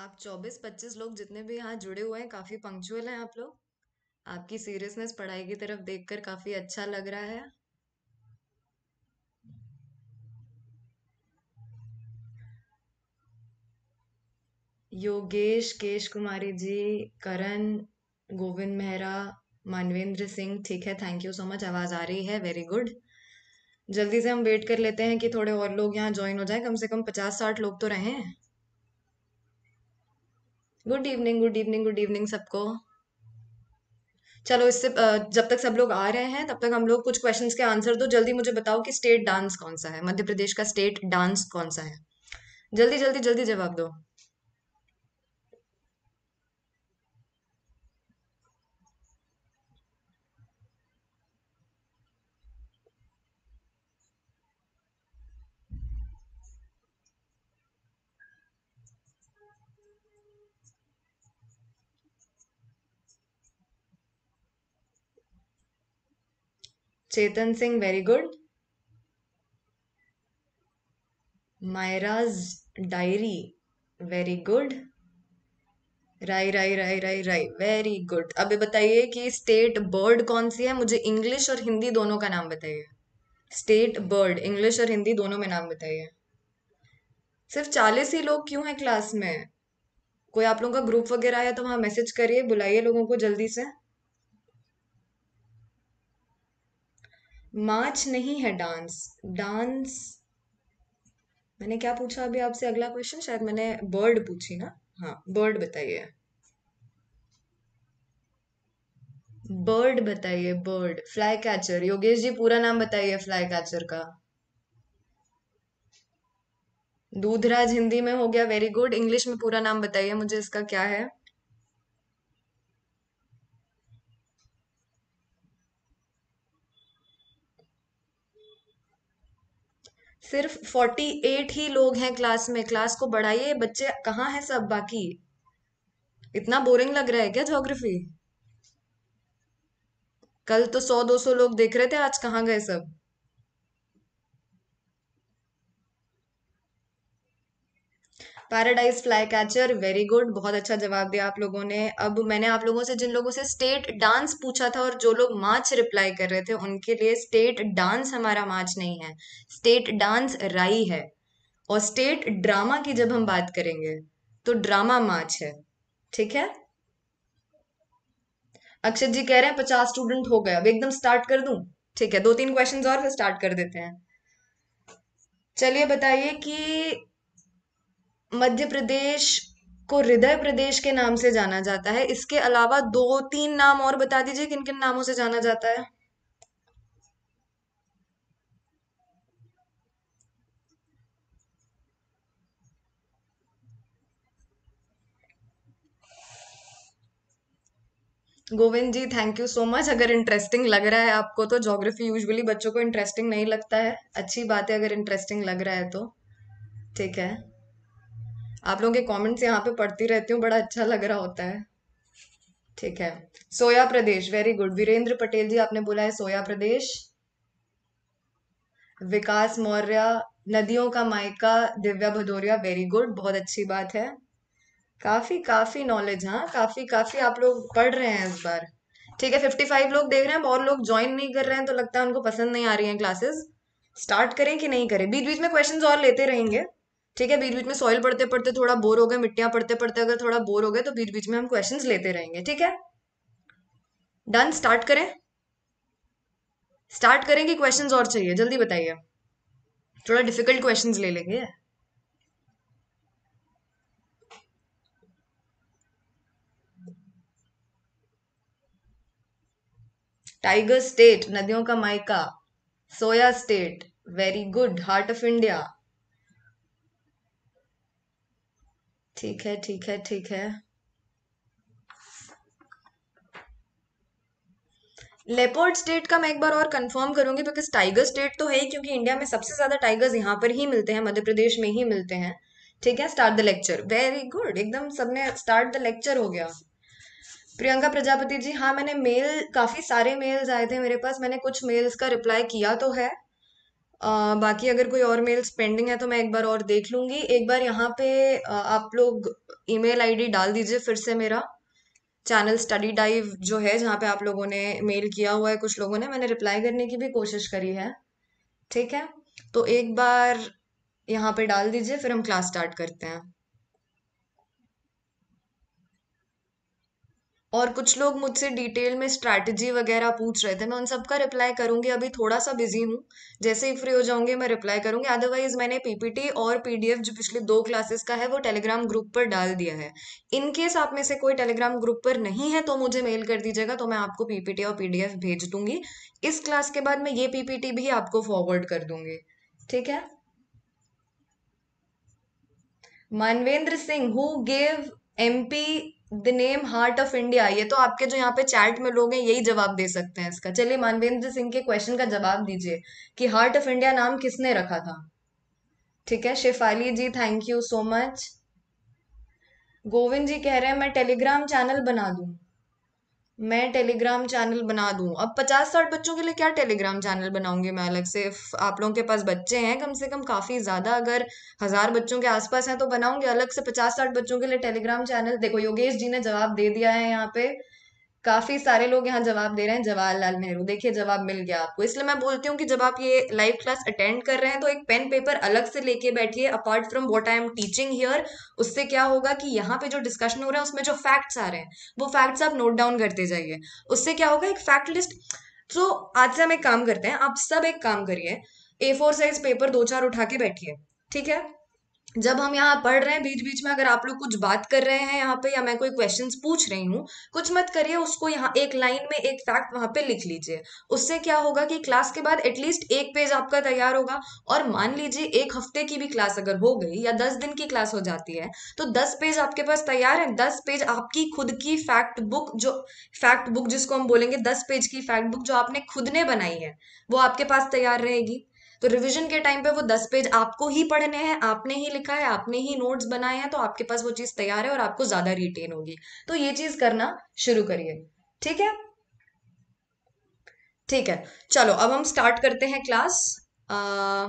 आप चौबीस पच्चीस लोग जितने भी यहाँ जुड़े हुए हैं काफ़ी पंक्चुअल हैं आप लोग आपकी सीरियसनेस पढ़ाई की तरफ देखकर काफ़ी अच्छा लग रहा है योगेश केश कुमारी जी करण गोविंद मेहरा मानवेंद्र सिंह ठीक है थैंक यू सो मच आवाज़ आ रही है वेरी गुड जल्दी से हम वेट कर लेते हैं कि थोड़े और लोग यहाँ ज्वाइन हो जाए कम से कम पचास साठ लोग तो रहें good evening good evening good evening सबको चलो इससे जब तक सब लोग आ रहे हैं तब तक हम लोग कुछ क्वेश्चंस के आंसर दो जल्दी मुझे बताओ कि स्टेट डांस कौन सा है मध्य प्रदेश का स्टेट डांस कौन सा है जल्दी जल्दी जल्दी जवाब दो चेतन सिंह वेरी गुड मायराज डायरी very good Rai Rai Rai Rai Rai very good अभी बताइए कि स्टेट बर्ड कौन सी है मुझे इंग्लिश और हिंदी दोनों का नाम बताइए स्टेट बर्ड इंग्लिश और हिंदी दोनों में नाम बताइए सिर्फ चालीस ही लोग क्यों हैं क्लास में कोई आप लोगों का ग्रुप वगैरह है तो वहाँ मैसेज करिए बुलाइए लोगों को जल्दी से मार्च नहीं है डांस डांस मैंने क्या पूछा अभी आपसे अगला क्वेश्चन शायद मैंने बर्ड पूछी ना हाँ बर्ड बताइए बर्ड बताइए bird fly catcher Yogesh ji पूरा नाम बताइए फ्लाई कैचर का दूधराज हिंदी में हो गया वेरी गुड इंग्लिश में पूरा नाम बताइए मुझे इसका क्या है सिर्फ फोर्टी एट ही लोग हैं क्लास में क्लास को बढ़ाइए बच्चे कहाँ हैं सब बाकी इतना बोरिंग लग रहा है क्या ज्योग्राफी कल तो सौ दो सौ लोग देख रहे थे आज कहाँ गए सब paradise fly catcher very good बहुत अच्छा जवाब दिया आप लोगों ने अब मैंने आप लोगों से जिन लोगों से स्टेट डांस पूछा था और जो लोग मार्च रिप्लाई कर रहे थे उनके लिए स्टेट डांस हमारा मार्च नहीं है स्टेट डांस राई है और स्टेट ड्रामा की जब हम बात करेंगे तो ड्रामा मार्च है ठीक है अक्षत जी कह रहे हैं पचास स्टूडेंट हो गए अब एकदम स्टार्ट कर दू ठीक है दो तीन क्वेश्चन और फिर स्टार्ट कर देते हैं चलिए बताइए कि मध्य प्रदेश को हृदय प्रदेश के नाम से जाना जाता है इसके अलावा दो तीन नाम और बता दीजिए किन किन नामों से जाना जाता है Govind ji thank you so much अगर इंटरेस्टिंग लग रहा है आपको तो ज्योग्राफी यूजुअली बच्चों को इंटरेस्टिंग नहीं लगता है अच्छी बात है अगर इंटरेस्टिंग लग रहा है तो ठीक है आप लोगों के कमेंट्स यहाँ पे पढ़ती रहती हूँ बड़ा अच्छा लग रहा होता है ठीक है soya Pradesh very good Virendra Patel ji आपने बोला है सोया प्रदेश विकास मौर्य नदियों का मायका दिव्या भदौरिया वेरी गुड बहुत अच्छी बात है काफी काफी नॉलेज हाँ काफी काफी आप लोग पढ़ रहे हैं इस बार ठीक है फिफ्टी फाइव लोग देख रहे हैं और लोग ज्वाइन नहीं कर रहे हैं तो लगता है उनको पसंद नहीं आ रही है क्लासेस स्टार्ट करें कि नहीं करें बीच बीच में क्वेश्चंस और लेते रहेंगे ठीक है बीच बीच में सॉइल पढ़ते पढ़ते थोड़ा बोर हो गए मिट्टियां पढ़ते पढ़ते अगर थोड़ा बोर हो गए तो बीच बीच में हम क्वेश्चन लेते रहेंगे ठीक है डन स्टार्ट करें स्टार्ट करें कि और चाहिए जल्दी बताइए थोड़ा डिफिकल्ट क्वेश्चन ले लेंगे टाइगर स्टेट नदियों का माइका soya state very good heart of India ठीक है ठीक है ठीक है लेपोर्ड स्टेट का मैं एक बार और कंफर्म करूंगी बिकॉज टाइगर स्टेट तो है ही क्योंकि इंडिया में सबसे ज्यादा टाइगर्स यहाँ पर ही मिलते हैं मध्य प्रदेश में ही मिलते हैं ठीक है start the lecture very good एकदम सबने स्टार्ट द लेक्चर हो गया प्रियंका प्रजापति जी हाँ मैंने मेल काफ़ी सारे मेल्स आए थे मेरे पास मैंने कुछ मेल्स का रिप्लाई किया तो है आ, बाकी अगर कोई और मेल्स पेंडिंग है तो मैं एक बार और देख लूँगी एक बार यहाँ पे आप लोग ईमेल आईडी डाल दीजिए फिर से मेरा चैनल स्टडी डाइव जो है जहाँ पे आप लोगों ने मेल किया हुआ है कुछ लोगों ने मैंने रिप्लाई करने की भी कोशिश करी है ठीक है तो एक बार यहाँ पे डाल दीजिए फिर हम क्लास स्टार्ट करते हैं और कुछ लोग मुझसे डिटेल में स्ट्रैटेजी वगैरह पूछ रहे थे मैं उन सबका रिप्लाई करूंगी अभी थोड़ा सा बिजी हूँ जैसे ही फ्री हो जाऊंगी मैं रिप्लाई करूंगी अदरवाइज मैंने पीपीटी और पीडीएफ जो पिछले दो क्लासेस का है वो टेलीग्राम ग्रुप पर डाल दिया है इन केस आप में से कोई टेलीग्राम ग्रुप पर नहीं है तो मुझे मेल कर दीजिएगा तो मैं आपको पीपीटी और पीडीएफ भेज दूंगी इस क्लास के बाद मैं ये पीपीटी भी आपको फॉरवर्ड कर दूंगी ठीक है Manvendra Singh who gave MP the name heart of India ये तो आपके जो यहाँ पे चैट में लोग हैं यही जवाब दे सकते हैं इसका चलिए मानवेंद्र सिंह के क्वेश्चन का जवाब दीजिए कि हार्ट ऑफ इंडिया नाम किसने रखा था ठीक है Shefali ji thank you so much Govind ji कह रहे हैं मैं टेलीग्राम चैनल बना दूं मैं टेलीग्राम चैनल बना दूं अब पचास साठ बच्चों के लिए क्या टेलीग्राम चैनल बनाऊंगी मैं अलग से आप लोगों के पास बच्चे हैं कम से कम काफ़ी ज़्यादा अगर हज़ार बच्चों के आसपास हैं तो बनाऊंगी अलग से पचास साठ बच्चों के लिए टेलीग्राम चैनल देखो योगेश जी ने जवाब दे दिया है यहाँ पे काफी सारे लोग यहाँ जवाब दे रहे हैं जवाहरलाल नेहरू देखिए जवाब मिल गया आपको इसलिए मैं बोलती हूँ कि जब आप ये लाइव क्लास अटेंड कर रहे हैं तो एक पेन पेपर अलग से लेके बैठिए apart from what I am teaching here उससे क्या होगा कि यहाँ पे जो डिस्कशन हो रहा है उसमें जो फैक्ट्स आ रहे हैं वो फैक्ट्स आप नोट डाउन करते जाइए उससे क्या होगा एक फैक्ट लिस्ट तो आज से हम एक काम करते हैं आप सब एक काम करिए ए फोर साइज पेपर दो चार उठा के बैठिए ठीक है जब हम यहाँ पढ़ रहे हैं बीच बीच में अगर आप लोग कुछ बात कर रहे हैं यहाँ पे या मैं कोई क्वेश्चंस पूछ रही हूँ कुछ मत करिए उसको यहाँ एक लाइन में एक फैक्ट वहाँ पे लिख लीजिए उससे क्या होगा कि क्लास के बाद एटलीस्ट एक पेज आपका तैयार होगा और मान लीजिए एक हफ्ते की भी क्लास अगर हो गई या दस दिन की क्लास हो जाती है तो दस पेज आपके पास तैयार है दस पेज आपकी खुद की फैक्ट बुक जो फैक्ट बुक जिसको हम बोलेंगे दस पेज की फैक्ट बुक जो आपने खुद ने बनाई है वो आपके पास तैयार रहेगी तो रिविजन के टाइम पे वो दस पेज आपको ही पढ़ने हैं आपने ही लिखा है आपने ही नोट्स बनाए हैं तो आपके पास वो चीज तैयार है और आपको ज्यादा रिटेन होगी तो ये चीज करना शुरू करिए ठीक है ठीक है चलो अब हम स्टार्ट करते हैं क्लास आ...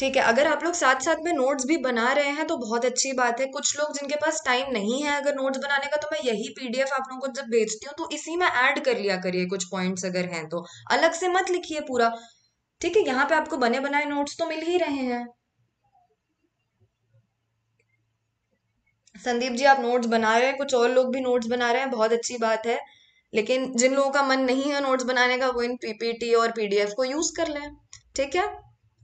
ठीक है अगर आप लोग साथ साथ में नोट्स भी बना रहे हैं तो बहुत अच्छी बात है कुछ लोग जिनके पास टाइम नहीं है अगर नोट्स बनाने का तो मैं यही पीडीएफ आप लोगों को जब भेजती हूँ तो इसी में ऐड कर लिया करिए कुछ पॉइंट्स अगर हैं तो अलग से मत लिखिए पूरा ठीक है यहाँ पे आपको बने बनाए नोट्स तो मिल ही रहे हैं संदीप जी आप नोट्स बना रहे हैं कुछ और लोग भी नोट्स बना रहे हैं बहुत अच्छी बात है लेकिन जिन लोगों का मन नहीं है नोट्स बनाने का वो इन पीपीटी और पीडीएफ को यूज कर लें ठीक है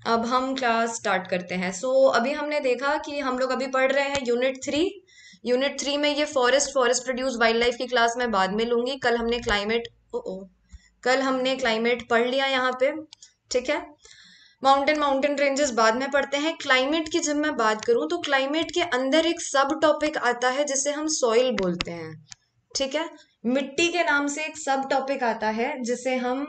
अब हम क्लास स्टार्ट करते हैं सो so, अभी हमने देखा कि हम लोग अभी पढ़ रहे हैं यूनिट थ्री यूनिट थ्री में ये forest forest produce wild life की क्लास मैं बाद में लूंगी कल हमने क्लाइमेट ओ, ओ कल हमने क्लाइमेट पढ़ लिया यहाँ पे ठीक है माउंटेन माउंटेन रेंजेस बाद में पढ़ते हैं क्लाइमेट की जब मैं बात करूँ तो क्लाइमेट के अंदर एक सब टॉपिक आता है जिसे हम सॉइल बोलते हैं ठीक है मिट्टी के नाम से एक सब टॉपिक आता है जिसे हम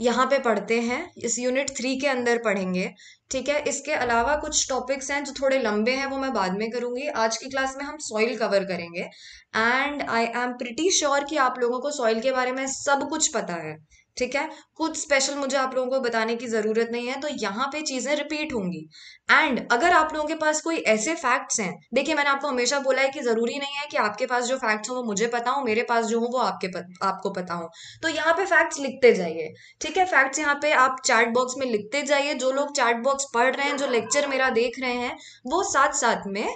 यहाँ पे पढ़ते हैं इस यूनिट थ्री के अंदर पढ़ेंगे ठीक है इसके अलावा कुछ टॉपिक्स हैं जो थोड़े लंबे हैं वो मैं बाद में करूँगी आज की क्लास में हम सॉइल कवर करेंगे and I am pretty sure कि आप लोगों को सॉइल के बारे में सब कुछ पता है ठीक है कुछ स्पेशल मुझे आप लोगों को बताने की ज़रूरत नहीं है तो यहाँ पे चीज़ें रिपीट होंगी एंड अगर आप लोगों के पास कोई ऐसे फैक्ट्स हैं देखिए मैंने आपको हमेशा बोला है कि ज़रूरी नहीं है कि आपके पास जो फैक्ट्स हो वो मुझे पता हो मेरे पास जो हो वो आपके पत, आपको पता हो तो यहाँ पे फैक्ट्स लिखते जाइए ठीक है फैक्ट्स यहाँ पे आप चार्ट बॉक्स में लिखते जाइए जो लोग चार्ट बॉक्स पढ़ रहे हैं जो लेक्चर मेरा देख रहे हैं वो साथ साथ में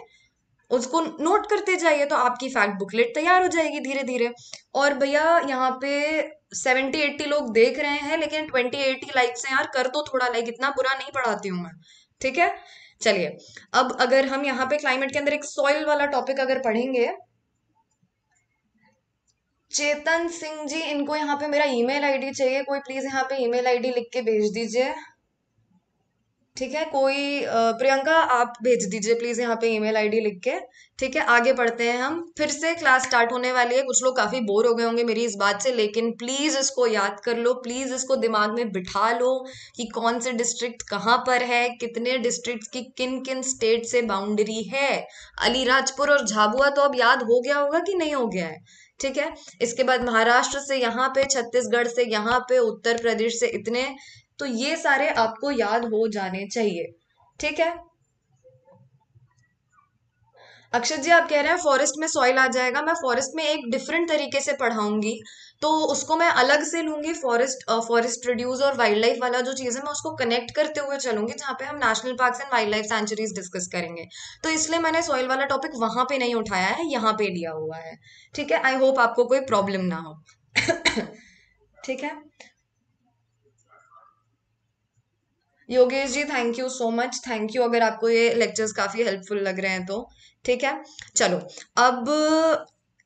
उसको नोट करते जाइए तो आपकी फैक्ट बुकलेट तैयार हो जाएगी धीरे धीरे और भैया यहाँ पे सेवेंटी एट्टी लोग देख रहे हैं लेकिन ट्वेंटी एट्टी लाइक्स हैं यार कर तो थोड़ा लाइक इतना बुरा नहीं पढ़ाती हूँ मैं ठीक है चलिए अब अगर हम यहाँ पे क्लाइमेट के अंदर एक सॉइल वाला टॉपिक अगर पढ़ेंगे चेतन सिंह जी इनको यहाँ पे मेरा ईमेल आईडी चाहिए कोई प्लीज यहाँ पे ईमेल आईडी लिख के भेज दीजिए ठीक है कोई प्रियंका आप भेज दीजिए प्लीज यहाँ पे ईमेल आईडी लिख के ठीक है आगे पढ़ते हैं हम फिर से क्लास स्टार्ट होने वाली है कुछ लोग काफी बोर हो गए होंगे मेरी इस बात से लेकिन प्लीज इसको याद कर लो प्लीज इसको दिमाग में बिठा लो कि कौन से डिस्ट्रिक्ट कहाँ पर है कितने डिस्ट्रिक्ट की किन किन स्टेट से बाउंड्री है अलीराजपुर और झाबुआ तो अब याद हो गया होगा कि नहीं हो गया है ठीक है इसके बाद महाराष्ट्र से यहाँ पे छत्तीसगढ़ से यहाँ पे उत्तर प्रदेश से इतने तो ये सारे आपको याद हो जाने चाहिए ठीक है अक्षत जी आप कह रहे हैं फॉरेस्ट में सॉइल आ जाएगा मैं फॉरेस्ट में एक डिफरेंट तरीके से पढ़ाऊंगी तो उसको मैं अलग से लूंगी फॉरेस्ट फॉरेस्ट रिड्यूस और वाइल्ड लाइफ वाला जो चीज़ है मैं उसको कनेक्ट करते हुए चलूंगी जहाँ पे हम national parks and wild life sanctuaries discuss करेंगे तो इसलिए मैंने सॉइल वाला टॉपिक वहाँ पे नहीं उठाया है यहाँ पे लिया हुआ है ठीक है आई होप आपको कोई प्रॉब्लम ना हो ठीक है Yogesh ji thank you so much thank you अगर आपको ये लेक्चर्स काफ़ी हेल्पफुल लग रहे हैं तो ठीक है चलो अब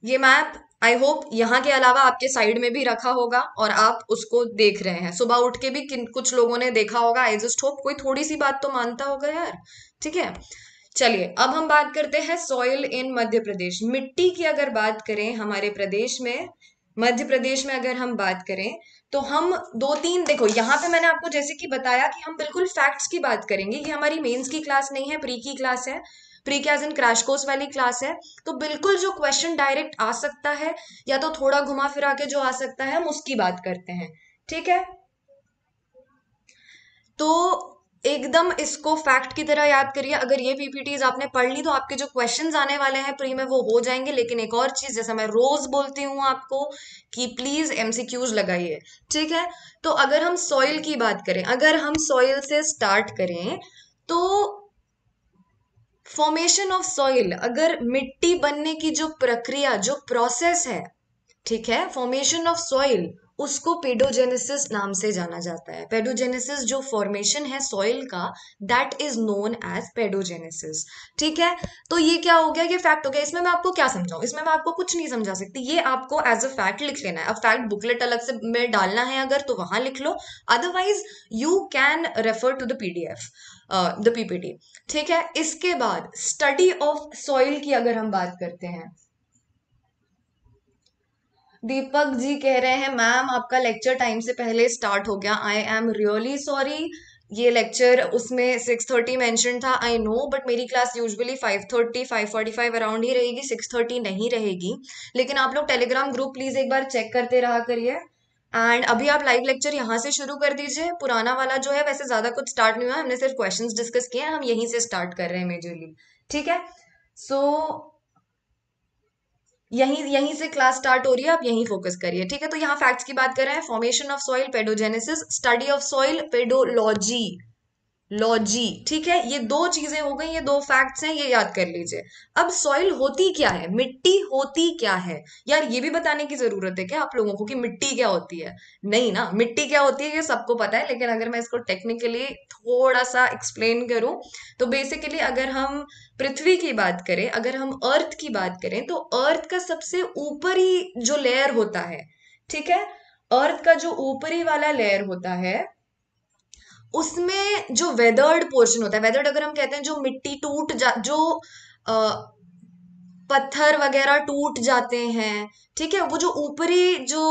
ये मैप आई होप यहाँ के अलावा आपके साइड में भी रखा होगा और आप उसको देख रहे हैं सुबह उठ के भी किन कुछ लोगों ने देखा होगा आई जस्ट होप कोई थोड़ी सी बात तो मानता होगा यार ठीक है चलिए अब हम बात करते हैं सॉइल इन मध्य प्रदेश मिट्टी की अगर बात करें हमारे प्रदेश में मध्य प्रदेश में अगर हम बात करें तो हम दो तीन देखो यहाँ पे मैंने आपको जैसे कि बताया कि हम बिल्कुल फैक्ट्स की बात करेंगे ये हमारी मेंस की क्लास नहीं है प्री की क्लास है प्री क्या इन क्रैश कोर्स वाली क्लास है तो बिल्कुल जो क्वेश्चन डायरेक्ट आ सकता है या तो थोड़ा घुमा फिरा के जो आ सकता है हम उसकी बात करते हैं ठीक है तो एकदम इसको फैक्ट की तरह याद करिए अगर ये पीपीटीज आपने पढ़ ली तो आपके जो क्वेश्चंस आने वाले हैं प्री में वो हो जाएंगे लेकिन एक और चीज जैसा मैं रोज बोलती हूँ आपको कि प्लीज एमसीक्यूज लगाइए ठीक है तो अगर हम सॉइल की बात करें अगर हम सॉइल से स्टार्ट करें तो फॉर्मेशन ऑफ सॉइल अगर मिट्टी बनने की जो प्रक्रिया जो प्रोसेस है ठीक है फॉर्मेशन ऑफ सॉइल उसको पेडोजेनेसिस नाम से जाना जाता है पेडोजेनेसिस जो फॉर्मेशन है सॉइल का that is known as pedogenesis ठीक है तो ये क्या हो गया ये फैक्ट हो गया इसमें मैं आपको क्या समझाऊं इसमें मैं आपको कुछ नहीं समझा सकती ये आपको एज अ फैक्ट लिख लेना है अब फैक्ट बुकलेट अलग से में डालना है अगर तो वहां लिख लो otherwise you can refer to the PDF the PPT ठीक है इसके बाद स्टडी ऑफ सॉइल की अगर हम बात करते हैं दीपक जी कह रहे हैं मैम आपका लेक्चर टाइम से पहले स्टार्ट हो गया आई एम रियली सॉरी ये लेक्चर उसमें सिक्स थर्टी मैंशन था आई नो बट मेरी class usually five thirty five forty five around ही रहेगी सिक्स थर्टी नहीं रहेगी लेकिन आप लोग टेलीग्राम ग्रुप प्लीज़ एक बार चेक करते रहा करिए एंड अभी आप लाइव लेक्चर यहाँ से शुरू कर दीजिए पुराना वाला जो है वैसे ज़्यादा कुछ स्टार्ट नहीं हुआ हमने सिर्फ क्वेश्चंस डिस्कस किए हैं हम यहीं से स्टार्ट कर रहे हैं मेजरली ठीक है सो so, यहीं यहीं से क्लास स्टार्ट हो रही है आप यहीं फोकस करिए ठीक है तो यहाँ फैक्ट्स की बात कर रहे हैं formation of soil pedogenesis study of soil pedology लॉजी ठीक है ये दो चीजें हो गई ये दो फैक्ट्स हैं ये याद कर लीजिए अब सॉइल होती क्या है मिट्टी होती क्या है यार ये भी बताने की जरूरत है क्या आप लोगों को कि मिट्टी क्या होती है नहीं ना मिट्टी क्या होती है ये सबको पता है लेकिन अगर मैं इसको टेक्निकली थोड़ा सा एक्सप्लेन करूं तो बेसिकली अगर हम पृथ्वी की बात करें अगर हम अर्थ की बात करें तो अर्थ का सबसे ऊपरी जो लेयर होता है ठीक है अर्थ का जो ऊपरी वाला लेयर होता है उसमें जो वेदर्ड पोर्शन होता है वेदर्ड अगर हम कहते हैं जो मिट्टी टूट जा जो आ, पत्थर वगैरह टूट जाते हैं ठीक है वो जो ऊपरी जो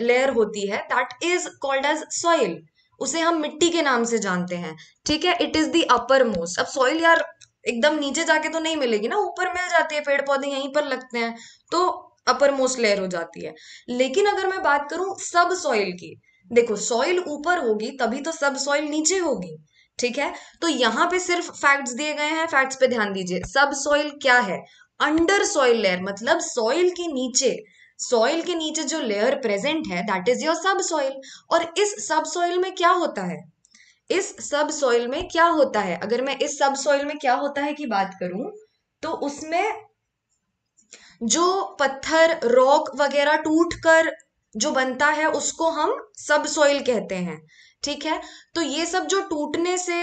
लेयर होती है that is called as soil उसे हम मिट्टी के नाम से जानते हैं ठीक है it is the upper most अब सॉइल यार एकदम नीचे जाके तो नहीं मिलेगी ना ऊपर मिल जाती है पेड़ पौधे यहीं पर लगते हैं तो अपर मोस्ट लेयर हो जाती है लेकिन अगर मैं बात करूं सब सॉइल की देखो सॉइल ऊपर होगी तभी तो सब सॉइल नीचे होगी ठीक है तो यहाँ पे सिर्फ फैक्ट्स दिए गए हैं फैक्ट्स पे ध्यान दीजिए सब सॉइल क्या है अंडर सॉइल लेयर मतलब सॉइल के नीचे सॉइल के नीचे जो लेयर प्रेजेंट है that is your sub soil और इस सब सॉइल में क्या होता है इस सब सॉइल में क्या होता है अगर मैं इस सब सॉइल में क्या होता है की बात करूं तो उसमें जो पत्थर रॉक वगैरह टूट कर जो बनता है उसको हम सब सॉइल कहते हैं ठीक है तो ये सब जो टूटने से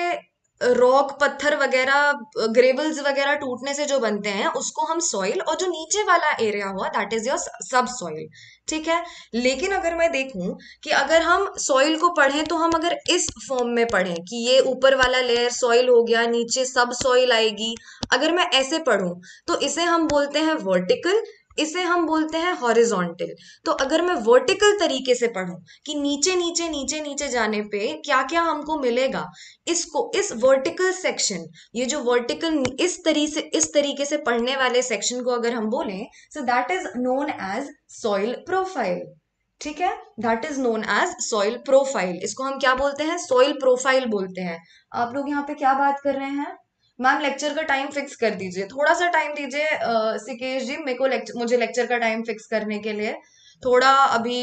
रॉक पत्थर वगैरह ग्रेवल्स वगैरह टूटने से जो बनते हैं उसको हम सॉइल और जो नीचे वाला एरिया हुआ that is your sub soil ठीक है लेकिन अगर मैं देखूं कि अगर हम सॉइल को पढ़ें तो हम अगर इस फॉर्म में पढ़ें कि ये ऊपर वाला लेयर सॉइल हो गया नीचे सब सॉइल आएगी अगर मैं ऐसे पढ़ूं तो इसे हम बोलते हैं वर्टिकल इसे हम बोलते हैं हॉरिजॉन्टल तो अगर मैं वर्टिकल तरीके से पढ़ूं कि नीचे नीचे नीचे नीचे जाने पे क्या क्या हमको मिलेगा इसको इस वर्टिकल सेक्शन ये जो वर्टिकल इस तरीके इस तरीके से पढ़ने वाले सेक्शन को अगर हम बोले so that is known as soil profile ठीक है that is known as soil profile इसको हम क्या बोलते हैं सॉइल प्रोफाइल बोलते हैं आप लोग यहाँ पे क्या बात कर रहे हैं मैम लेक्चर का टाइम फिक्स कर दीजिए थोड़ा सा टाइम दीजिए सिकेश जी मेरे को लेक्चर मुझे लेक्चर का टाइम फिक्स करने के लिए थोड़ा अभी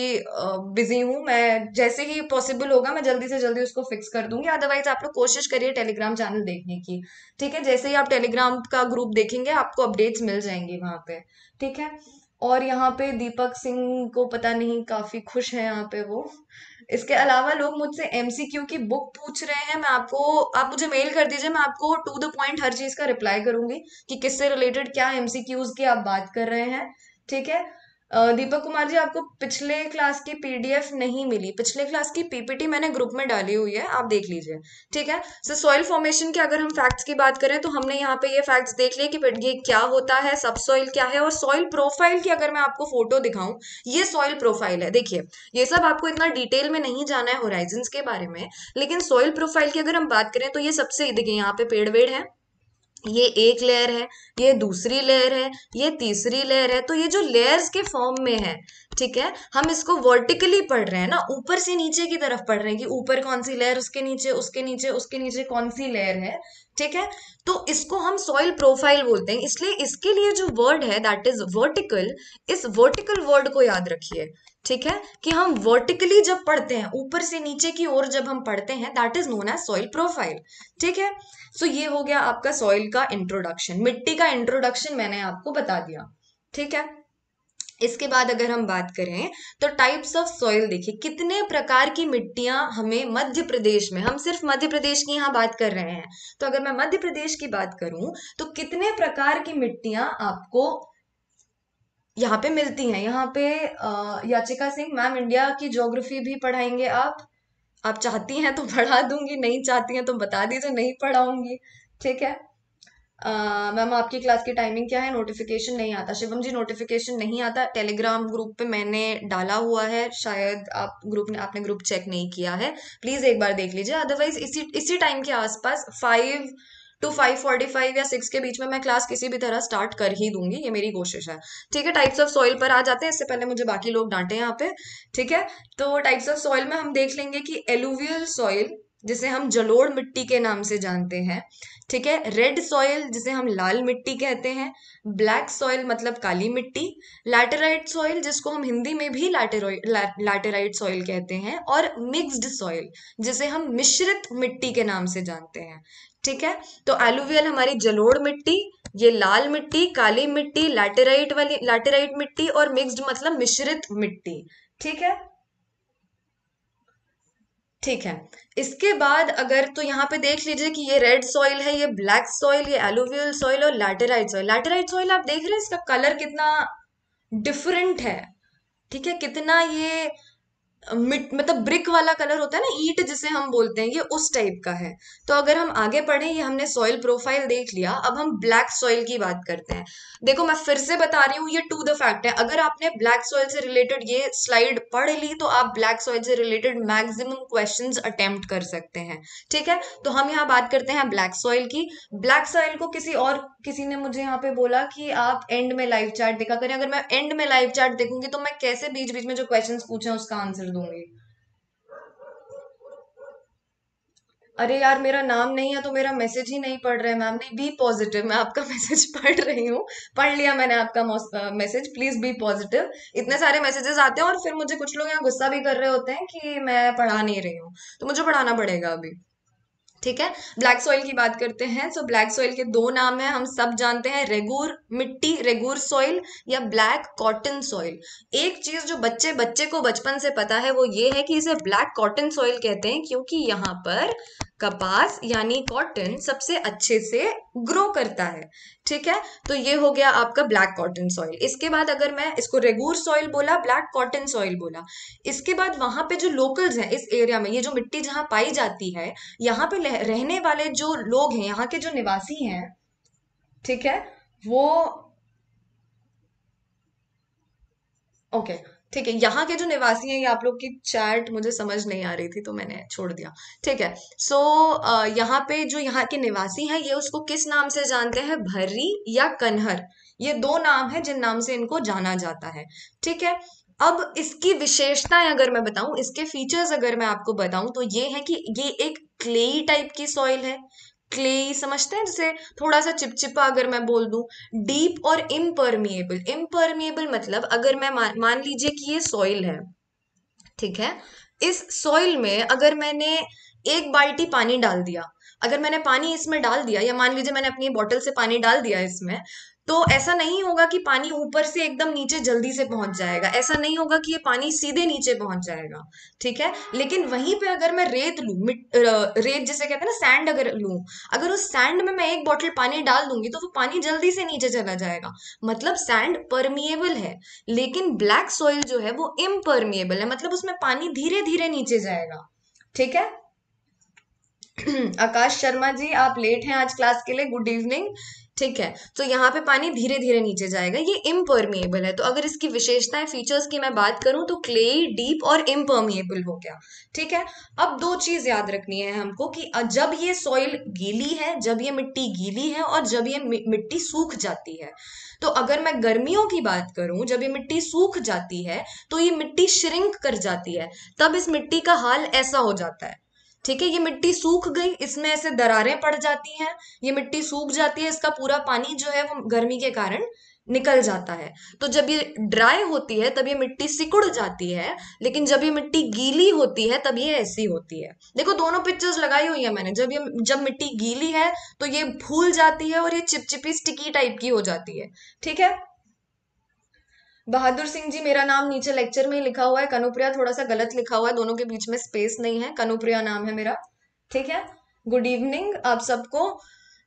बिजी हूँ मैं जैसे ही पॉसिबल होगा मैं जल्दी से जल्दी उसको फिक्स कर दूंगी अदरवाइज आप लोग कोशिश करिए टेलीग्राम चैनल देखने की ठीक है जैसे ही आप टेलीग्राम का ग्रुप देखेंगे आपको अपडेट्स मिल जाएंगे वहां पे ठीक है और यहाँ पे दीपक सिंह को पता नहीं काफी खुश है यहाँ पे वो इसके अलावा लोग मुझसे एमसीक्यू की बुक पूछ रहे हैं मैं आपको आप मुझे मेल कर दीजिए मैं आपको टू द पॉइंट हर चीज़ का रिप्लाई करूंगी कि किससे रिलेटेड क्या एमसीक्यूज की आप बात कर रहे हैं ठीक है दीपक कुमार जी आपको पिछले क्लास की पीडीएफ नहीं मिली पिछले क्लास की पीपीटी मैंने ग्रुप में डाली हुई है आप देख लीजिए ठीक है सो सॉइल फॉर्मेशन के अगर हम फैक्ट्स की बात करें तो हमने यहाँ पे ये फैक्ट्स देख लिए कि ये क्या होता है सब सॉइल क्या है और सॉइल प्रोफाइल की अगर मैं आपको फोटो दिखाऊं ये सॉइल प्रोफाइल है देखिए ये सब आपको इतना डिटेल में नहीं जाना है होराइजन के बारे में लेकिन सॉइल प्रोफाइल की अगर हम बात करें तो ये सबसे देखिए यहाँ पे पेड़ वेड़ है ये एक लेयर है ये दूसरी लेयर है ये तीसरी लेयर है तो ये जो लेयर्स के फॉर्म में है ठीक है हम इसको वर्टिकली पढ़ रहे हैं ना ऊपर से नीचे की तरफ पढ़ रहे हैं कि ऊपर कौन सी लेयर उसके नीचे उसके नीचे उसके नीचे कौन सी लेयर है ठीक है तो इसको हम सॉइल प्रोफाइल बोलते हैं इसलिए इसके लिए जो वर्ड है दैट इज वर्टिकल इस वर्टिकल वर्ड को याद रखिए ठीक है कि हम वर्टिकली जब पढ़ते हैं ऊपर से नीचे की ओर जब हम पढ़ते हैं that is known as soil profile ठीक है सो so ये हो गया आपका सॉइल का इंट्रोडक्शन मिट्टी का इंट्रोडक्शन मैंने आपको बता दिया ठीक है इसके बाद अगर हम बात करें तो टाइप्स ऑफ सॉइल देखिए कितने प्रकार की मिट्टियां हमें मध्य प्रदेश में हम सिर्फ मध्य प्रदेश की यहाँ बात कर रहे हैं तो अगर मैं मध्य प्रदेश की बात करूं तो कितने प्रकार की मिट्टियां आपको यहाँ पे मिलती हैं यहाँ पे याचिका सिंह मैम इंडिया की ज्योग्राफी भी पढ़ाएंगे आप आप चाहती हैं तो पढ़ा दूंगी नहीं चाहती हैं तो बता दीजिए नहीं पढ़ाऊंगी ठीक है मैम आपकी क्लास की टाइमिंग क्या है नोटिफिकेशन नहीं आता शिवम जी नोटिफिकेशन नहीं आता टेलीग्राम ग्रुप पे मैंने डाला हुआ है शायद आप ग्रुप ने आपने ग्रुप चेक नहीं किया है प्लीज़ एक बार देख लीजिए अदरवाइज इसी इसी टाइम के आसपास five to five forty five या सिक्स के बीच में मैं क्लास किसी भी तरह स्टार्ट कर ही दूंगी ये मेरी कोशिश है ठीक है टाइप्स ऑफ सॉइल पर आ जाते हैं इससे पहले मुझे बाकी लोग डांटे यहाँ पे ठीक है तो टाइप्स ऑफ सॉइल में हम देख लेंगे कि एलुवियल सॉइल जिसे हम जलोड़ मिट्टी के नाम से जानते हैं ठीक है रेड सॉइल जिसे हम लाल मिट्टी कहते हैं ब्लैक सॉइल मतलब काली मिट्टी लैटेराइट सॉइल जिसको हम हिंदी में भी लैटेराइट सॉइल कहते हैं और मिक्स्ड सॉइल जिसे हम मिश्रित मिट्टी के नाम से जानते हैं ठीक है तो एलुवियल हमारी जलोड़ मिट्टी ये लाल मिट्टी काली मिट्टी लैटेराइट वाली लैटेराइट मिट्टी और मिक्स्ड मतलब मिश्रित मिट्टी ठीक है ठीक है इसके बाद अगर तो यहाँ पे देख लीजिए कि ये रेड सॉइल है ये ब्लैक सॉइल ये एलुवियल सॉइल और लैटेराइट सॉइल लैटेराइट सॉइल आप देख रहे हैं इसका कलर कितना डिफरेंट है ठीक है कितना ये मिट मतलब ब्रिक वाला कलर होता है ना ईट जिसे हम बोलते हैं ये उस टाइप का है तो अगर हम आगे पढ़े ये हमने सॉइल प्रोफाइल देख लिया अब हम ब्लैक सॉइल की बात करते हैं देखो मैं फिर से बता रही हूँ ये टू द फैक्ट है अगर आपने ब्लैक सॉइल से रिलेटेड ये स्लाइड पढ़ ली तो आप ब्लैक सॉइल से रिलेटेड मैक्सिमम क्वेश्चन अटेम्प्ट कर सकते हैं ठीक है तो हम यहाँ बात करते हैं ब्लैक सॉइल की ब्लैक सॉइल को किसी और किसी ने मुझे यहाँ पे बोला कि आप एंड में लाइव चार्ट देखा करें अगर मैं एंड में लाइव चार्ट देखूंगी तो मैं कैसे बीच बीच में जो क्वेश्चन पूछे उसका आंसर दूंगी अरे यार मेरा नाम नहीं है तो मेरा मैसेज ही नहीं पढ़ रहा है मैम नहीं बी पॉजिटिव मैं आपका मैसेज पढ़ रही हूँ पढ़ लिया मैंने आपका मैसेज प्लीज बी पॉजिटिव इतने सारे मैसेजेस आते हैं और फिर मुझे कुछ लोग यहाँ गुस्सा भी कर रहे होते हैं कि मैं पढ़ा नहीं रही हूँ तो मुझे पढ़ाना पड़ेगा अभी ठीक है ब्लैक सॉइल की बात करते हैं सो ब्लैक सॉइल के दो नाम हैं हम सब जानते हैं रेगूर मिट्टी रेगूर सॉइल या ब्लैक कॉटन सॉइल एक चीज जो बच्चे बच्चे को बचपन से पता है वो ये है कि इसे ब्लैक कॉटन सॉइल कहते हैं क्योंकि यहाँ पर कपास यानी कॉटन सबसे अच्छे से ग्रो करता है ठीक है तो ये हो गया आपका ब्लैक कॉटन सॉइल इसके बाद अगर मैं इसको रेगूर सॉइल बोला ब्लैक कॉटन सॉइल बोला इसके बाद वहां पे जो लोकल्स हैं इस एरिया में ये जो मिट्टी जहां पाई जाती है यहाँ पे रहने वाले जो लोग हैं यहाँ के जो निवासी हैं ठीक है वो ओके okay. ठीक है यहाँ के जो निवासी हैं ये आप लोग की चैट मुझे समझ नहीं आ रही थी तो मैंने छोड़ दिया ठीक है सो so, यहाँ पे जो यहाँ के निवासी हैं ये उसको किस नाम से जानते हैं भर्री या कन्हर ये दो नाम है जिन नाम से इनको जाना जाता है ठीक है अब इसकी विशेषताएं अगर मैं बताऊं इसके फीचर्स अगर मैं आपको बताऊं तो ये है कि ये एक क्लेई टाइप की सॉइल है क्ले समझते हैं जैसे थोड़ा सा चिपचिपा अगर मैं बोल दूं डीप और इम्परमिएबल इम्परमिएबल मतलब अगर मैं मान, मान लीजिए कि ये सॉइल है ठीक है इस सॉइल में अगर मैंने एक बाल्टी पानी डाल दिया अगर मैंने पानी इसमें डाल दिया या मान लीजिए मैंने अपनी बॉटल से पानी डाल दिया इसमें तो ऐसा नहीं होगा कि पानी ऊपर से एकदम नीचे जल्दी से पहुंच जाएगा ऐसा नहीं होगा कि ये पानी सीधे नीचे पहुंच जाएगा ठीक है लेकिन वहीं पे अगर मैं रेत लू रेत जैसे कहते हैं ना सैंड अगर लू अगर उस सैंड में मैं एक बॉटल पानी डाल दूंगी तो वो पानी जल्दी से नीचे चला जाएगा मतलब सैंड परमिएबल है लेकिन ब्लैक सॉइल जो है वो इम्परमिएबल है मतलब उसमें पानी धीरे धीरे नीचे जाएगा ठीक है आकाश शर्मा जी आप लेट हैं आज क्लास के लिए गुड इवनिंग ठीक है तो यहाँ पे पानी धीरे धीरे नीचे जाएगा ये इम्परमिएबल है तो अगर इसकी विशेषताएं फीचर्स की मैं बात करूँ तो क्ले डीप और इम्परमिएबल हो गया ठीक है अब दो चीज याद रखनी है हमको कि जब ये सॉइल गीली है जब ये मिट्टी गीली है और जब ये मिट्टी सूख जाती है तो अगर मैं गर्मियों की बात करूं जब ये मिट्टी सूख जाती है तो ये मिट्टी श्रिंक कर जाती है तब इस मिट्टी का हाल ऐसा हो जाता है ठीक है ये मिट्टी सूख गई इसमें ऐसे दरारें पड़ जाती हैं ये मिट्टी सूख जाती है इसका पूरा पानी जो है वो गर्मी के कारण निकल जाता है तो जब ये ड्राई होती है तब ये मिट्टी सिकुड़ जाती है लेकिन जब ये मिट्टी गीली होती है तब ये ऐसी होती है देखो दोनों पिक्चर्स लगाई हुई है मैंने जब ये जब मिट्टी गीली है तो ये फूल जाती है और ये चिपचिपी स्टिकी टाइप की हो जाती है ठीक है बहादुर सिंह जी मेरा नाम नीचे लेक्चर में ही लिखा हुआ है कनुप्रिया थोड़ा सा गलत लिखा हुआ है दोनों के बीच में स्पेस नहीं है कनुप्रिया नाम है मेरा ठीक है गुड इवनिंग आप सबको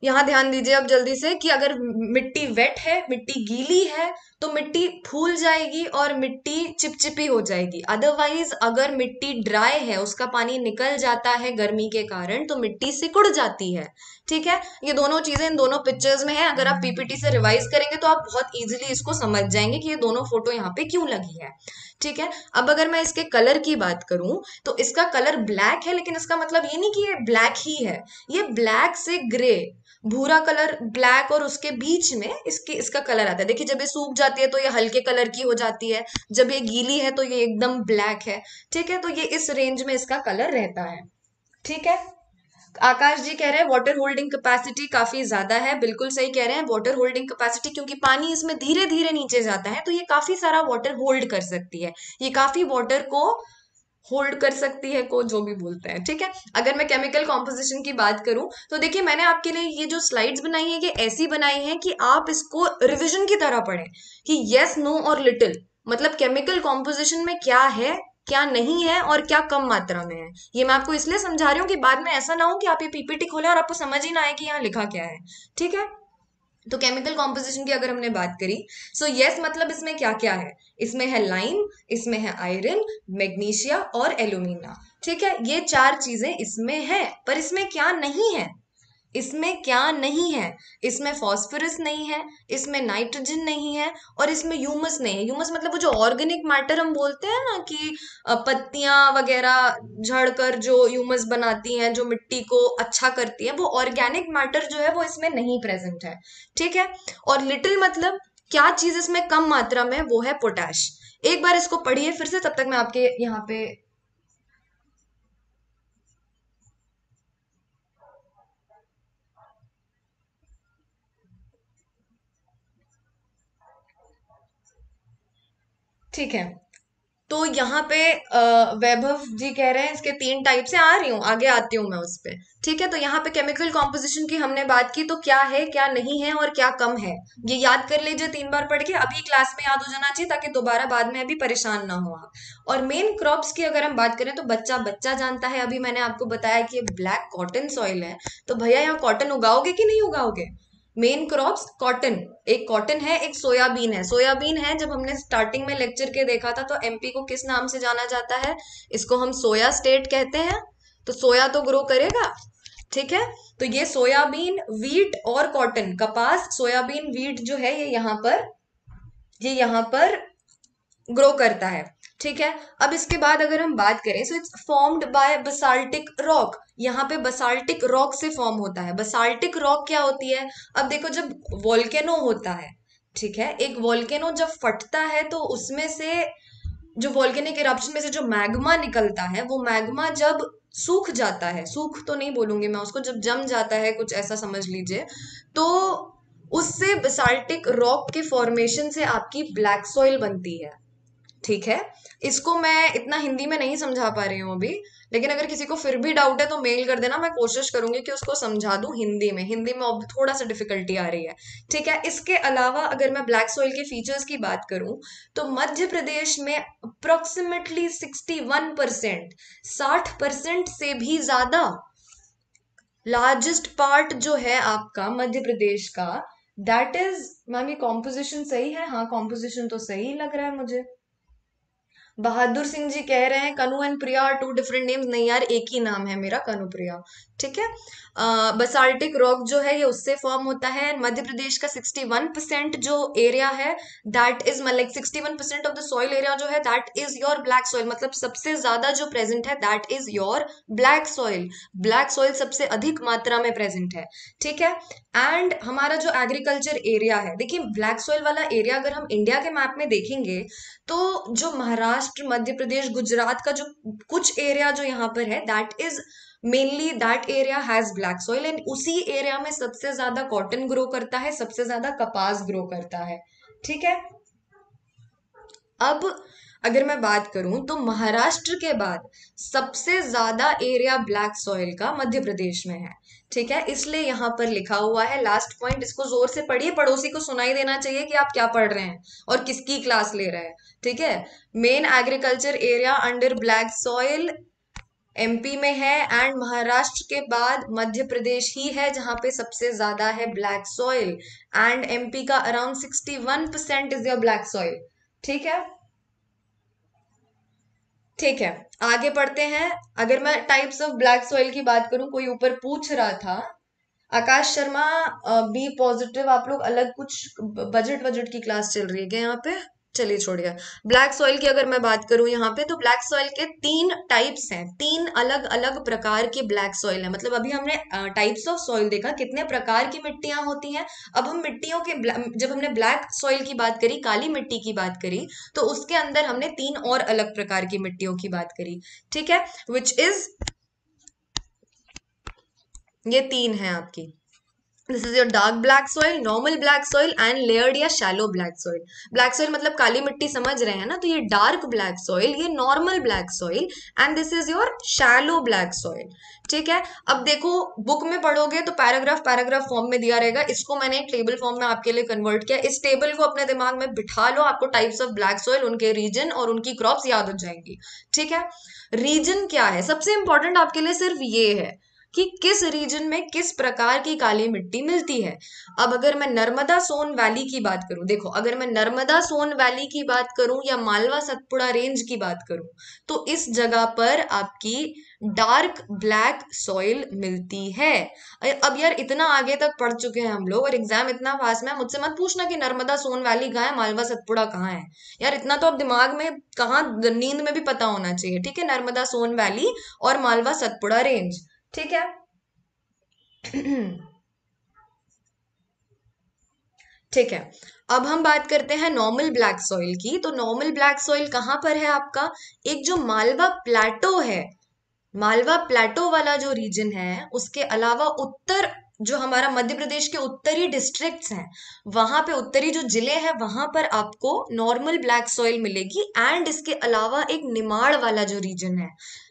यहाँ ध्यान दीजिए आप जल्दी से कि अगर मिट्टी वेट है मिट्टी गीली है तो मिट्टी फूल जाएगी और मिट्टी चिपचिपी हो जाएगी अदरवाइज अगर मिट्टी ड्राई है उसका पानी निकल जाता है गर्मी के कारण तो मिट्टी सिकुड़ जाती है ठीक है ये दोनों चीजें इन दोनों पिक्चर्स में है अगर आप पीपीटी से रिवाइज करेंगे तो आप बहुत इजीली इसको समझ जाएंगे कि ये दोनों फोटो यहाँ पे क्यों लगी है ठीक है अब अगर मैं इसके कलर की बात करूं तो इसका कलर ब्लैक है लेकिन इसका मतलब ये नहीं कि ये ब्लैक ही है ये ब्लैक से ग्रे भूरा कलर ब्लैक और उसके बीच में इसके इसका कलर आता है देखिए जब ये सूख जाता जाती है तो ये हल्के कलर की हो जाती है जब ये गीली है तो ये एकदम ब्लैक है ठीक है तो ये इस रेंज में इसका कलर रहता है ठीक है आकाश जी कह रहे हैं वाटर होल्डिंग कैपेसिटी काफी ज्यादा है बिल्कुल सही कह रहे हैं वाटर होल्डिंग कैपेसिटी क्योंकि पानी इसमें धीरे धीरे नीचे जाता है तो ये काफी सारा वाटर होल्ड कर सकती है ये काफी वाटर को होल्ड कर सकती है को जो भी बोलते हैं ठीक है अगर मैं केमिकल कॉम्पोजिशन की बात करूं तो देखिए मैंने आपके लिए ये जो स्लाइड्स बनाई है ये ऐसी बनाई है कि आप इसको रिविजन की तरह पढ़ें कि यस नो और लिटिल मतलब केमिकल कॉम्पोजिशन में क्या है क्या नहीं है और क्या कम मात्रा में है ये मैं आपको इसलिए समझा रही हूँ कि बाद में ऐसा ना हो कि आप ये पीपीटी खोले और आपको समझ ही ना आए कि यहाँ लिखा क्या है ठीक है तो केमिकल कॉम्पोजिशन की अगर हमने बात करी सो so यस yes, मतलब इसमें क्या क्या है इसमें है लाइम इसमें है आयरन मैग्नीशिया और एलुमिना ठीक है ये चार चीजें इसमें है पर इसमें क्या नहीं है इसमें क्या नहीं है इसमें फॉस्फरस नहीं है इसमें नाइट्रोजन नहीं है और इसमें ह्यूमस नहीं है ह्यूमस मतलब वो जो ऑर्गेनिक मैटर हम बोलते हैं ना कि पत्तियां वगैरह झड़कर जो ह्यूमस बनाती हैं जो मिट्टी को अच्छा करती है वो ऑर्गेनिक मैटर जो है वो इसमें नहीं प्रेजेंट है ठीक है और लिटिल मतलब क्या चीज इसमें कम मात्रा में वो है पोटैश एक बार इसको पढ़िए फिर से तब तक मैं आपके यहाँ पे ठीक है तो यहाँ पे वैभव जी कह रहे हैं इसके तीन टाइप से आ रही हूँ आगे आती हूँ मैं उस पर ठीक है तो यहाँ पे केमिकल कॉम्पोजिशन की हमने बात की तो क्या है क्या नहीं है और क्या कम है ये याद कर लीजिए तीन बार पढ़ के अभी क्लास में याद हो जाना चाहिए ताकि दोबारा बाद में अभी परेशान ना हो आप और मेन क्रॉप्स की अगर हम बात करें तो बच्चा बच्चा जानता है अभी मैंने आपको बताया कि ये ब्लैक कॉटन सॉइल है तो भैया यहाँ कॉटन उगाओगे कि नहीं उगाओगे मेन क्रॉप्स कॉटन एक कॉटन है एक सोयाबीन है सोयाबीन है जब हमने स्टार्टिंग में लेक्चर के देखा था तो एमपी को किस नाम से जाना जाता है इसको हम सोया स्टेट कहते हैं तो सोया तो ग्रो करेगा ठीक है तो ये सोयाबीन वीट और कॉटन कपास सोयाबीन वीट जो है ये यहाँ पर ये यहाँ पर ग्रो करता है ठीक है अब इसके बाद अगर हम बात करें so it's formed by basaltic rock यहाँ पे बसाल्टिक रॉक से फॉर्म होता है बसाल्टिक रॉक क्या होती है अब देखो जब वॉल्केनो होता है ठीक है एक वॉल्केनो जब फटता है तो उसमें से जो वॉल्केनिक इरप्शन में से जो मैग्मा निकलता है वो मैग्मा जब सूख जाता है सूख तो नहीं बोलूंगी मैं उसको जब जम जाता है कुछ ऐसा समझ लीजिए तो उससे बसाल्टिक रॉक के फॉर्मेशन से आपकी ब्लैक सॉइल बनती है ठीक है इसको मैं इतना हिंदी में नहीं समझा पा रही हूँ अभी लेकिन अगर किसी को फिर भी डाउट है तो मेल कर देना मैं कोशिश करूंगी कि उसको समझा दू हिंदी में हिंदी में अब थोड़ा सा डिफिकल्टी आ रही है ठीक है इसके अलावा अगर मैं ब्लैक सॉइल के फीचर्स की बात करूं तो मध्य प्रदेश में अप्रोक्सीमेटली सिक्सटी वन परसेंट साठ परसेंट से भी ज़्यादा लार्जेस्ट पार्ट जो है आपका मध्य प्रदेश का दैट इज मैम ये कॉम्पोजिशन सही है हाँ कॉम्पोजिशन तो सही लग रहा है मुझे बहादुर सिंह जी कह रहे हैं Kanu and Priya are two different names नहीं यार एक ही नाम है मेरा कनु प्रिया ठीक है बसाल्टिक रॉक जो है ये उससे फॉर्म होता है मध्य प्रदेश का 61 परसेंट जो एरिया है that is sixty 61 percent of the soil area जो है that is your black soil मतलब सबसे ज्यादा जो प्रेजेंट है that is your black soil black soil सबसे अधिक मात्रा में प्रेजेंट है ठीक है एंड हमारा जो एग्रीकल्चर एरिया है देखिए ब्लैक सॉइल वाला एरिया अगर हम इंडिया के मैप में देखेंगे तो जो महाराष्ट्र मध्य प्रदेश गुजरात का जो कुछ एरिया जो यहाँ पर है that is mainly that area has black soil and उसी एरिया में सबसे ज्यादा कॉटन ग्रो करता है सबसे ज्यादा कपास ग्रो करता है ठीक है अब अगर मैं बात करूं तो महाराष्ट्र के बाद सबसे ज्यादा एरिया ब्लैक सॉइल का मध्य प्रदेश में है ठीक है इसलिए यहां पर लिखा हुआ है लास्ट पॉइंट इसको जोर से पढ़िए पड़ोसी को सुनाई देना चाहिए कि आप क्या पढ़ रहे हैं और किसकी क्लास ले रहे हैं ठीक है main agriculture area under black soil MP में है एंड महाराष्ट्र के बाद मध्य प्रदेश ही है जहां पे सबसे ज़्यादा है ब्लैक सॉइल एंड एमपी का around sixty one percent is your black soil ठीक है ठीक है आगे पढ़ते हैं अगर मैं टाइप्स ऑफ ब्लैक सॉइल की बात करूं कोई ऊपर पूछ रहा था आकाश शर्मा बी पॉजिटिव आप लोग अलग कुछ बजट बजट की क्लास चल रही है क्या यहाँ पे चलिए छोड़िए ब्लैक सॉइल की अगर मैं बात करूं यहाँ पे तो ब्लैक सॉइल के तीन टाइप्स हैं तीन अलग अलग प्रकार की ब्लैक सॉइल है मतलब अभी हमने टाइप्स ऑफ सॉइल देखा कितने प्रकार की मिट्टियां होती हैं अब हम मिट्टियों के जब हमने ब्लैक सॉइल की बात करी काली मिट्टी की बात करी तो उसके अंदर हमने तीन और अलग प्रकार की मिट्टियों की बात करी ठीक है विच इज ये तीन है आपकी this is your dark black soil normal black soil and layered या shallow black soil black soil मतलब काली मिट्टी समझ रहे हैं ना तो ये डार्क ब्लैक सॉइल ये normal black soil and this is your shallow black soil ठीक है अब देखो बुक में पढ़ोगे तो पैराग्राफ पैराग्राफ फॉर्म में दिया रहेगा इसको मैंने एक टेबल फॉर्म में आपके लिए कन्वर्ट किया इस टेबल को अपने दिमाग में बिठा लो आपको टाइप्स ऑफ ब्लैक सॉइल उनके रीजन और उनकी क्रॉप्स याद हो जाएंगी ठीक है रीजन क्या है सबसे इंपॉर्टेंट आपके लिए सिर्फ ये है कि किस रीजन में किस प्रकार की काली मिट्टी मिलती है अब अगर मैं नर्मदा सोन वैली की बात करूं देखो अगर मैं नर्मदा सोन वैली की बात करूं या मालवा सतपुड़ा रेंज की बात करूं तो इस जगह पर आपकी डार्क ब्लैक सॉइल मिलती है अब यार इतना आगे तक पढ़ चुके हैं हम लोग और एग्जाम इतना फास्ट में मुझसे मत पूछना कि नर्मदा सोन वैली कहाँ है मालवा सतपुड़ा कहाँ है यार इतना तो अब दिमाग में कहाँ नींद में भी पता होना चाहिए ठीक है नर्मदा सोन वैली और मालवा सतपुड़ा रेंज ठीक है ठीक है अब हम बात करते हैं नॉर्मल ब्लैक सॉइल की तो नॉर्मल ब्लैक सॉइल कहां पर है आपका एक जो मालवा प्लेटो है मालवा प्लेटो वाला जो रीजन है उसके अलावा उत्तर जो हमारा मध्य प्रदेश के उत्तरी डिस्ट्रिक्ट्स हैं वहां पे उत्तरी जो जिले हैं वहां पर आपको नॉर्मल ब्लैक सॉइल मिलेगी एंड इसके अलावा एक निमाड़ वाला जो रीजन है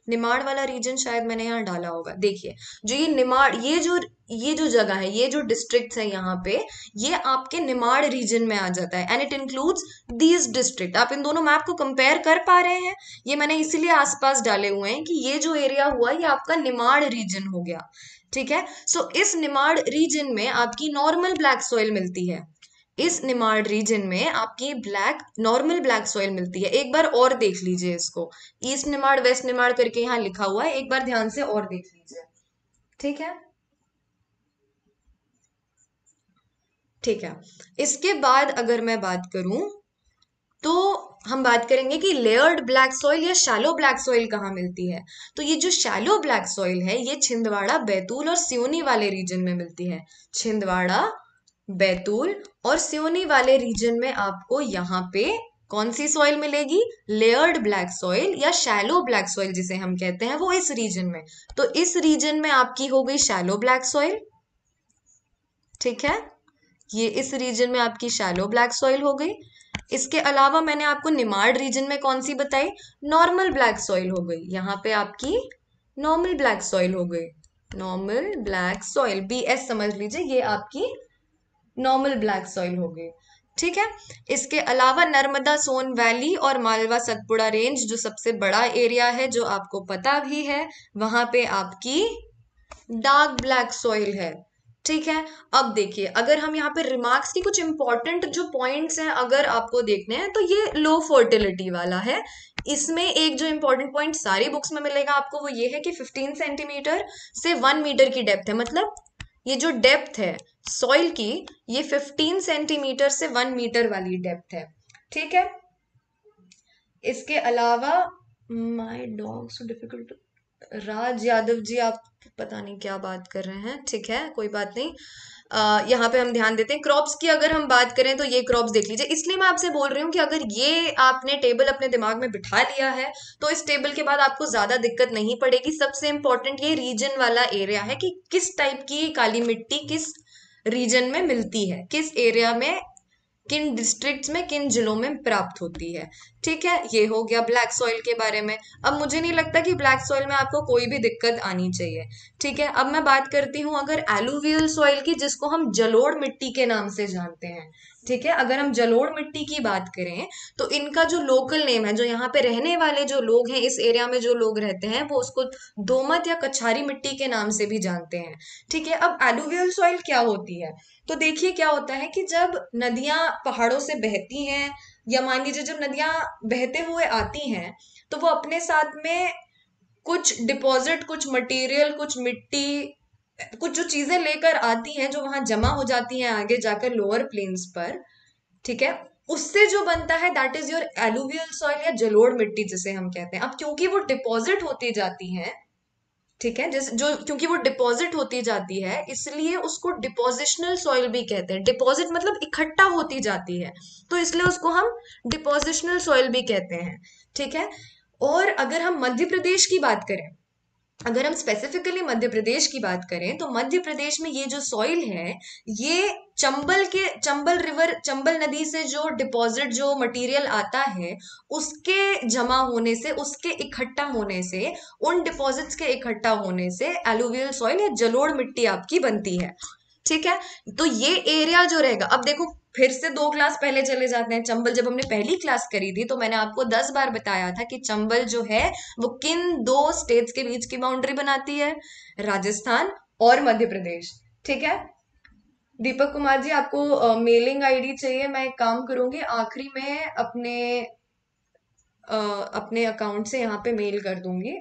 निमाड़ वाला रीजन शायद मैंने यहाँ डाला होगा देखिए जो ये निमाड़ ये जो ये जो जगह है ये जो डिस्ट्रिक्ट है यहाँ पे ये आपके निमाड़ रीजन में आ जाता है and it includes these district आप इन दोनों मैप को कंपेयर कर पा रहे हैं ये मैंने इसीलिए आसपास डाले हुए हैं कि ये जो एरिया हुआ ये आपका निमाड़ रीजन हो गया ठीक है सो so, इस निमाड़ रीजन में आपकी नॉर्मल ब्लैक सॉइल मिलती है इस निमाड़ रीजन में आपकी ब्लैक नॉर्मल ब्लैक सॉइल मिलती है एक बार और देख लीजिए इसको ईस्ट निमाड़ वेस्ट निमाड़ करके यहाँ लिखा हुआ है एक बार ध्यान से और देख लीजिए ठीक है ठीक है इसके बाद अगर मैं बात करूं तो हम बात करेंगे कि लेयर्ड ब्लैक सॉइल या शैलो ब्लैक सॉइल कहाँ मिलती है तो ये जो शैलो ब्लैक सॉइल है ये छिंदवाड़ा बैतूल और सियोनी वाले रीजन में मिलती है छिंदवाड़ा बैतूल और सियोनी वाले रीजन में आपको यहाँ पे कौन सी सॉइल मिलेगी लेयर्ड ब्लैक सॉइल या शैलो ब्लैक सॉइल जिसे हम कहते हैं वो इस रीजन में तो इस रीजन में आपकी हो गई शैलो ब्लैक सॉइल ठीक है ये इस रीजन में आपकी शैलो ब्लैक सॉइल हो गई इसके अलावा मैंने आपको निमाड रीजन में कौन सी बताई नॉर्मल ब्लैक सॉइल हो गई यहाँ पे आपकी नॉर्मल ब्लैक सॉइल हो गई normal black soil B S समझ लीजिए ये आपकी नॉर्मल ब्लैक सॉइल होगी ठीक है इसके अलावा नर्मदा सोन वैली और मालवा सतपुड़ा रेंज जो सबसे बड़ा एरिया है जो आपको पता भी है वहां पे आपकी डार्क ब्लैक सॉइल है ठीक है अब देखिए अगर हम यहाँ पे रिमार्क्स की कुछ इंपॉर्टेंट जो पॉइंट्स हैं अगर आपको देखने हैं तो ये लो फर्टिलिटी वाला है इसमें एक जो इम्पोर्टेंट पॉइंट सारी बुक्स में मिलेगा आपको वो ये है कि 15 सेंटीमीटर से 1 मीटर की डेप्थ है मतलब ये जो डेप्थ है सॉइल की ये 15 सेंटीमीटर से 1 मीटर वाली डेप्थ है ठीक है इसके अलावा my dog so difficult Raj Yadav ji आप पता नहीं क्या बात कर रहे हैं ठीक है कोई बात नहीं आ, यहाँ पे हम ध्यान देते हैं क्रॉप्स की अगर हम बात करें तो ये क्रॉप्स देख लीजिए इसलिए मैं आपसे बोल रही हूँ कि अगर ये आपने टेबल अपने दिमाग में बिठा लिया है तो इस टेबल के बाद आपको ज़्यादा दिक्कत नहीं पड़ेगी सबसे इम्पॉर्टेंट ये रीजन वाला एरिया है कि किस टाइप की काली मिट्टी किस रीजन में मिलती है किस एरिया में किन डिस्ट्रिक्ट्स में किन जिलों में प्राप्त होती है ठीक है ये हो गया ब्लैक सॉइल के बारे में अब मुझे नहीं लगता कि ब्लैक सॉइल में आपको कोई भी दिक्कत आनी चाहिए ठीक है अब मैं बात करती हूँ अगर एलुवियल सॉइल की जिसको हम जलोड़ मिट्टी के नाम से जानते हैं ठीक है अगर हम जलोड़ मिट्टी की बात करें तो इनका जो लोकल नेम है जो यहाँ पे रहने वाले जो लोग हैं इस एरिया में जो लोग रहते हैं वो उसको दोमत या कछारी मिट्टी के नाम से भी जानते हैं ठीक है अब एलुवियल सॉइल क्या होती है तो देखिए क्या होता है कि जब नदियां पहाड़ों से बहती हैं या मान लीजिए जब नदियाँ बहते हुए आती हैं तो वो अपने साथ में कुछ डिपॉजिट कुछ मटेरियल कुछ मिट्टी कुछ जो चीज़ें लेकर आती हैं जो वहाँ जमा हो जाती हैं आगे जाकर लोअर प्लेन्स पर ठीक है उससे जो बनता है that is your alluvial soil या जलोड़ मिट्टी जिसे हम कहते हैं अब क्योंकि वो डिपॉजिट होती जाती हैं ठीक है जैसे जो क्योंकि वो डिपॉजिट होती जाती है इसलिए उसको डिपोजिशनल सॉइल भी कहते हैं डिपॉजिट मतलब इकट्ठा होती जाती है तो इसलिए उसको हम डिपोजिशनल सॉइल भी कहते हैं ठीक है और अगर हम मध्य प्रदेश की बात करें अगर हम स्पेसिफिकली मध्य प्रदेश की बात करें तो मध्य प्रदेश में ये जो सॉइल है ये चंबल के चंबल रिवर चंबल नदी से जो डिपॉजिट जो मटेरियल आता है उसके जमा होने से उसके इकट्ठा होने से उन डिपॉजिट्स के इकट्ठा होने से एलुवियल सॉइल या जलोड़ मिट्टी आपकी बनती है ठीक है तो ये एरिया जो रहेगा अब देखो फिर से दो क्लास पहले चले जाते हैं चंबल जब हमने पहली क्लास करी थी तो मैंने आपको दस बार बताया था कि चंबल जो है वो किन दो स्टेट्स के बीच की बाउंड्री बनाती है राजस्थान और मध्य प्रदेश ठीक है दीपक कुमार जी आपको मेलिंग आईडी चाहिए मैं एक काम करूंगी आखिरी में अपने आ, अपने अकाउंट से यहाँ पे मेल कर दूंगी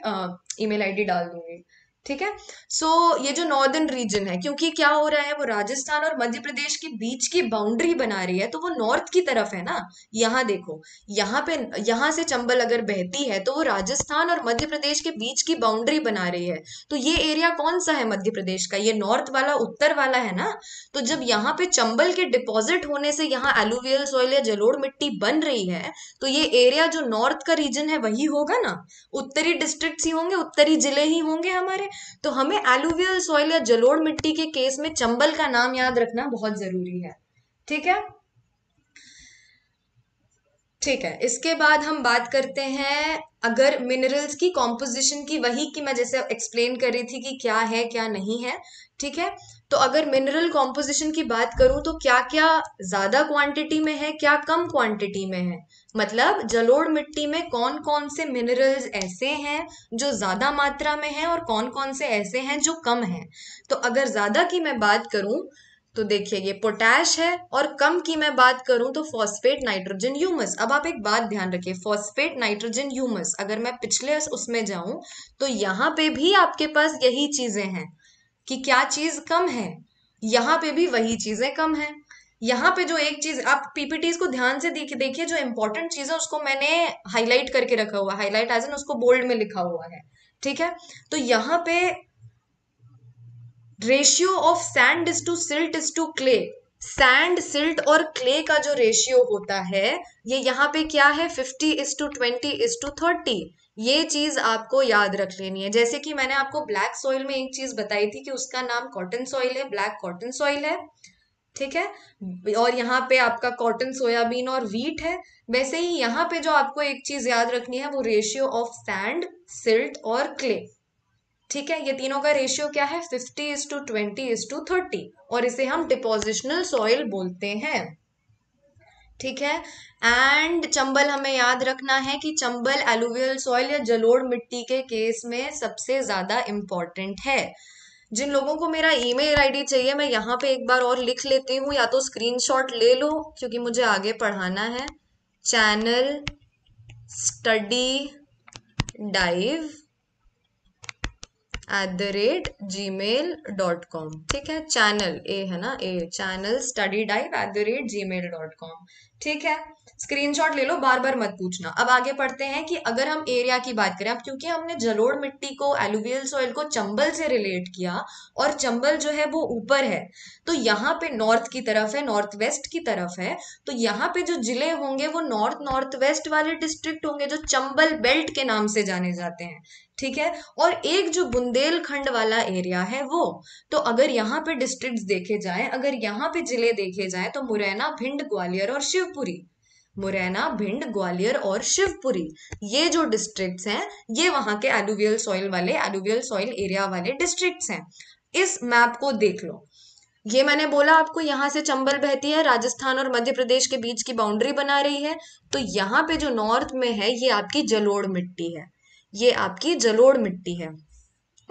ईमेल आईडी डाल दूंगी ठीक है सो so, ये जो नॉर्दर्न रीजन है क्योंकि क्या हो रहा है वो राजस्थान और मध्य प्रदेश के बीच की बाउंड्री बना रही है तो वो नॉर्थ की तरफ है ना यहाँ देखो यहाँ पे यहाँ से चंबल अगर बहती है तो वो राजस्थान और मध्य प्रदेश के बीच की बाउंड्री बना रही है तो ये एरिया कौन सा है मध्य प्रदेश का ये नॉर्थ वाला उत्तर वाला है ना तो जब यहाँ पे चंबल के डिपॉजिट होने से यहाँ एलुवियल सॉइल या जलोड़ मिट्टी बन रही है तो ये एरिया जो नॉर्थ का रीजन है वही होगा ना उत्तरी डिस्ट्रिक्ट ही होंगे उत्तरी जिले ही होंगे हमारे तो हमें एलुवियल सॉइल या जलोड़ मिट्टी के केस में चंबल का नाम याद रखना बहुत जरूरी है ठीक है ठीक है इसके बाद हम बात करते हैं अगर मिनरल्स की कॉम्पोजिशन की वही की मैं जैसे एक्सप्लेन कर रही थी कि क्या है क्या नहीं है ठीक है तो अगर मिनरल कॉम्पोजिशन की बात करूं तो क्या क्या ज़्यादा क्वांटिटी में है क्या कम क्वांटिटी में है मतलब जलोढ़ मिट्टी में कौन कौन से मिनरल्स ऐसे हैं जो ज़्यादा मात्रा में हैं और कौन कौन से ऐसे हैं जो कम हैं तो अगर ज़्यादा की मैं बात करूं तो देखिए ये पोटैश है और कम की मैं बात करूं तो फॉस्फेट नाइट्रोजन ह्यूमस अब आप एक बात ध्यान रखिए फॉस्फेट नाइट्रोजन ह्यूमस अगर मैं पिछले उसमें जाऊं तो यहाँ पे भी आपके पास यही चीजें हैं कि क्या चीज कम है यहाँ पे भी वही चीजें कम है यहाँ पे जो एक चीज आप पीपीटीज को ध्यान से देखिए जो इंपॉर्टेंट चीज है उसको मैंने हाईलाइट करके रखा हुआ हाईलाइट एज एन उसको बोल्ड में लिखा हुआ है ठीक है तो यहाँ पे ratio of sand is to silt is to clay sand silt और क्ले का जो रेशियो होता है ये यहाँ पे क्या है fifty is to twenty is to thirty ये चीज आपको याद रख लेनी है जैसे कि मैंने आपको ब्लैक सॉइल में एक चीज बताई थी कि उसका नाम कॉटन सॉइल है ब्लैक कॉटन सॉइल है ठीक है और यहाँ पे आपका कॉटन सोयाबीन और वीट है वैसे ही यहाँ पे जो आपको एक चीज याद रखनी है वो रेशियो ऑफ सैंड सिल्ट और क्ले ठीक है ये तीनों का रेशियो क्या है fifty is to twenty is to thirty और इसे हम डिपोजिशनल सॉइल बोलते हैं ठीक है एंड चंबल हमें याद रखना है कि चंबल एलुवियल सॉइल या जलोड़ मिट्टी के केस में सबसे ज्यादा इम्पॉर्टेंट है जिन लोगों को मेरा ईमेल आईडी चाहिए मैं यहाँ पे एक बार और लिख लेती हूँ या तो स्क्रीनशॉट ले लो क्योंकि मुझे आगे पढ़ाना है channel study dive at the rate Gmail dot com ठीक है चैनल ए है ना a channel study dive at the rate Gmail dot com ठीक है स्क्रीनशॉट ले लो बार बार मत पूछना अब आगे पढ़ते हैं कि अगर हम एरिया की बात करें अब क्योंकि हमने जलोड़ मिट्टी को एलुवियल सॉइल को चंबल से रिलेट किया और चंबल जो है वो ऊपर है तो यहाँ पे नॉर्थ की तरफ है नॉर्थ वेस्ट की तरफ है तो यहाँ पे जो जिले होंगे वो नॉर्थ नॉर्थ वेस्ट वाले डिस्ट्रिक्ट होंगे जो चंबल बेल्ट के नाम से जाने जाते हैं ठीक है और एक जो बुंदेलखंड वाला एरिया है वो तो अगर यहाँ पे डिस्ट्रिक्ट्स देखे जाए अगर यहाँ पे जिले देखे जाए तो मुरैना भिंड ग्वालियर और शिव शिवपुरी मुरैना भिंड ग्वालियर और शिवपुरी ये जो डिस्ट्रिक्ट्स हैं ये वहाँ के एलुवियल सॉइल वाले एलुवियल सॉइल एरिया वाले डिस्ट्रिक्ट्स हैं इस मैप को देख लो ये मैंने बोला आपको यहाँ से चंबल बहती है राजस्थान और मध्य प्रदेश के बीच की बाउंड्री बना रही है तो यहाँ पे जो नॉर्थ में है ये आपकी जलोड़ मिट्टी है ये आपकी जलोड़ मिट्टी है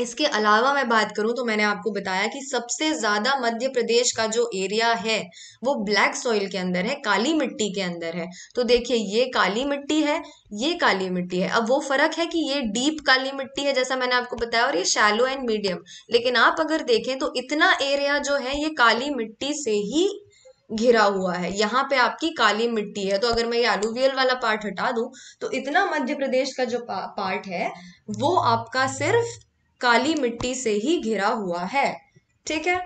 इसके अलावा मैं बात करूं तो मैंने आपको बताया कि सबसे ज़्यादा मध्य प्रदेश का जो एरिया है वो ब्लैक सॉइल के अंदर है काली मिट्टी के अंदर है तो देखिए ये काली मिट्टी है ये काली मिट्टी है अब वो फ़र्क है कि ये डीप काली मिट्टी है जैसा मैंने आपको बताया और ये शैलो एंड मीडियम लेकिन आप अगर देखें तो इतना एरिया जो है ये काली मिट्टी से ही घिरा हुआ है यहाँ पे आपकी काली मिट्टी है तो अगर मैं ये आलूवियल वाला पार्ट हटा दूं तो इतना मध्य प्रदेश का जो पा, पार्ट है वो आपका सिर्फ काली मिट्टी से ही घिरा हुआ है ठीक है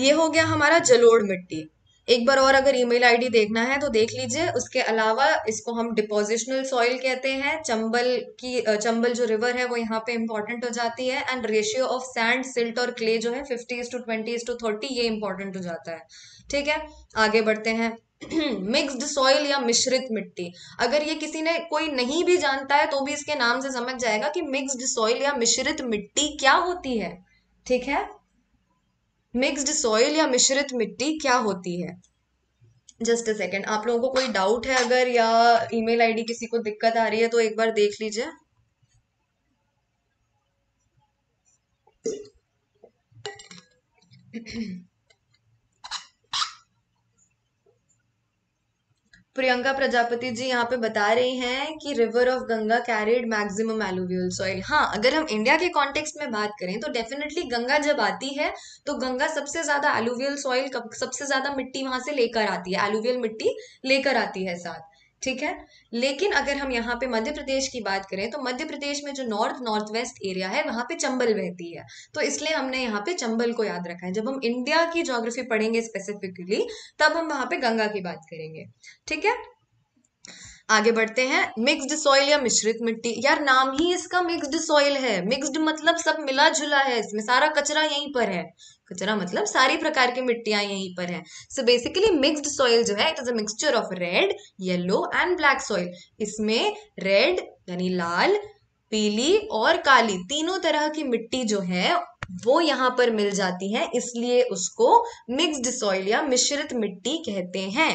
ये हो गया हमारा जलोड़ मिट्टी एक बार और अगर ईमेल आईडी देखना है तो देख लीजिए उसके अलावा इसको हम डिपोजिशनल सॉइल कहते हैं चंबल की चंबल जो रिवर है वो यहाँ पे इंपॉर्टेंट हो जाती है and ratio of sand silt और क्ले जो है fifty to twenty to thirty ये इंपॉर्टेंट हो जाता है ठीक है आगे बढ़ते हैं मिक्स्ड सॉइल या मिश्रित मिट्टी अगर ये किसी ने कोई नहीं भी जानता है तो भी इसके नाम से समझ जाएगा कि मिक्स्ड सॉइल या मिश्रित मिट्टी क्या होती है ठीक है मिक्स्ड सॉइल या मिश्रित मिट्टी क्या होती है जस्ट अ सेकेंड आप लोगों को कोई डाउट है अगर या ईमेल आईडी किसी को दिक्कत आ रही है तो एक बार देख लीजिए प्रियंका प्रजापति जी यहाँ पे बता रही हैं कि river of Ganga carried maximum alluvial soil हाँ अगर हम इंडिया के कॉन्टेक्स्ट में बात करें तो डेफिनेटली गंगा जब आती है तो गंगा सबसे ज्यादा एलुवियल सॉइल सबसे ज्यादा मिट्टी वहां से लेकर आती है एलुवियल मिट्टी लेकर आती है साथ ठीक है लेकिन अगर हम यहाँ पे मध्य प्रदेश की बात करें तो मध्य प्रदेश में जो नॉर्थ नॉर्थ वेस्ट एरिया है वहाँ पे चंबल बहती है तो इसलिए हमने यहाँ पे चंबल को याद रखा है जब हम इंडिया की ज्योग्राफी पढ़ेंगे स्पेसिफिकली तब हम वहाँ पे गंगा की बात करेंगे ठीक है आगे बढ़ते हैं मिक्स्ड सॉइल या मिश्रित मिट्टी यार नाम ही इसका मिक्स्ड सॉइल है मिक्स्ड मतलब सब मिला जुला है इसमें सारा कचरा यहीं पर है कचरा तो मतलब सारी प्रकार की मिट्टियां यहीं पर है सो बेसिकली मिक्सड सॉइल जो है it is a mixture of red yellow and black soil इसमें रेड यानी लाल पीली और काली तीनों तरह की मिट्टी जो है वो यहाँ पर मिल जाती है इसलिए उसको मिक्स्ड सॉइल या मिश्रित मिट्टी कहते हैं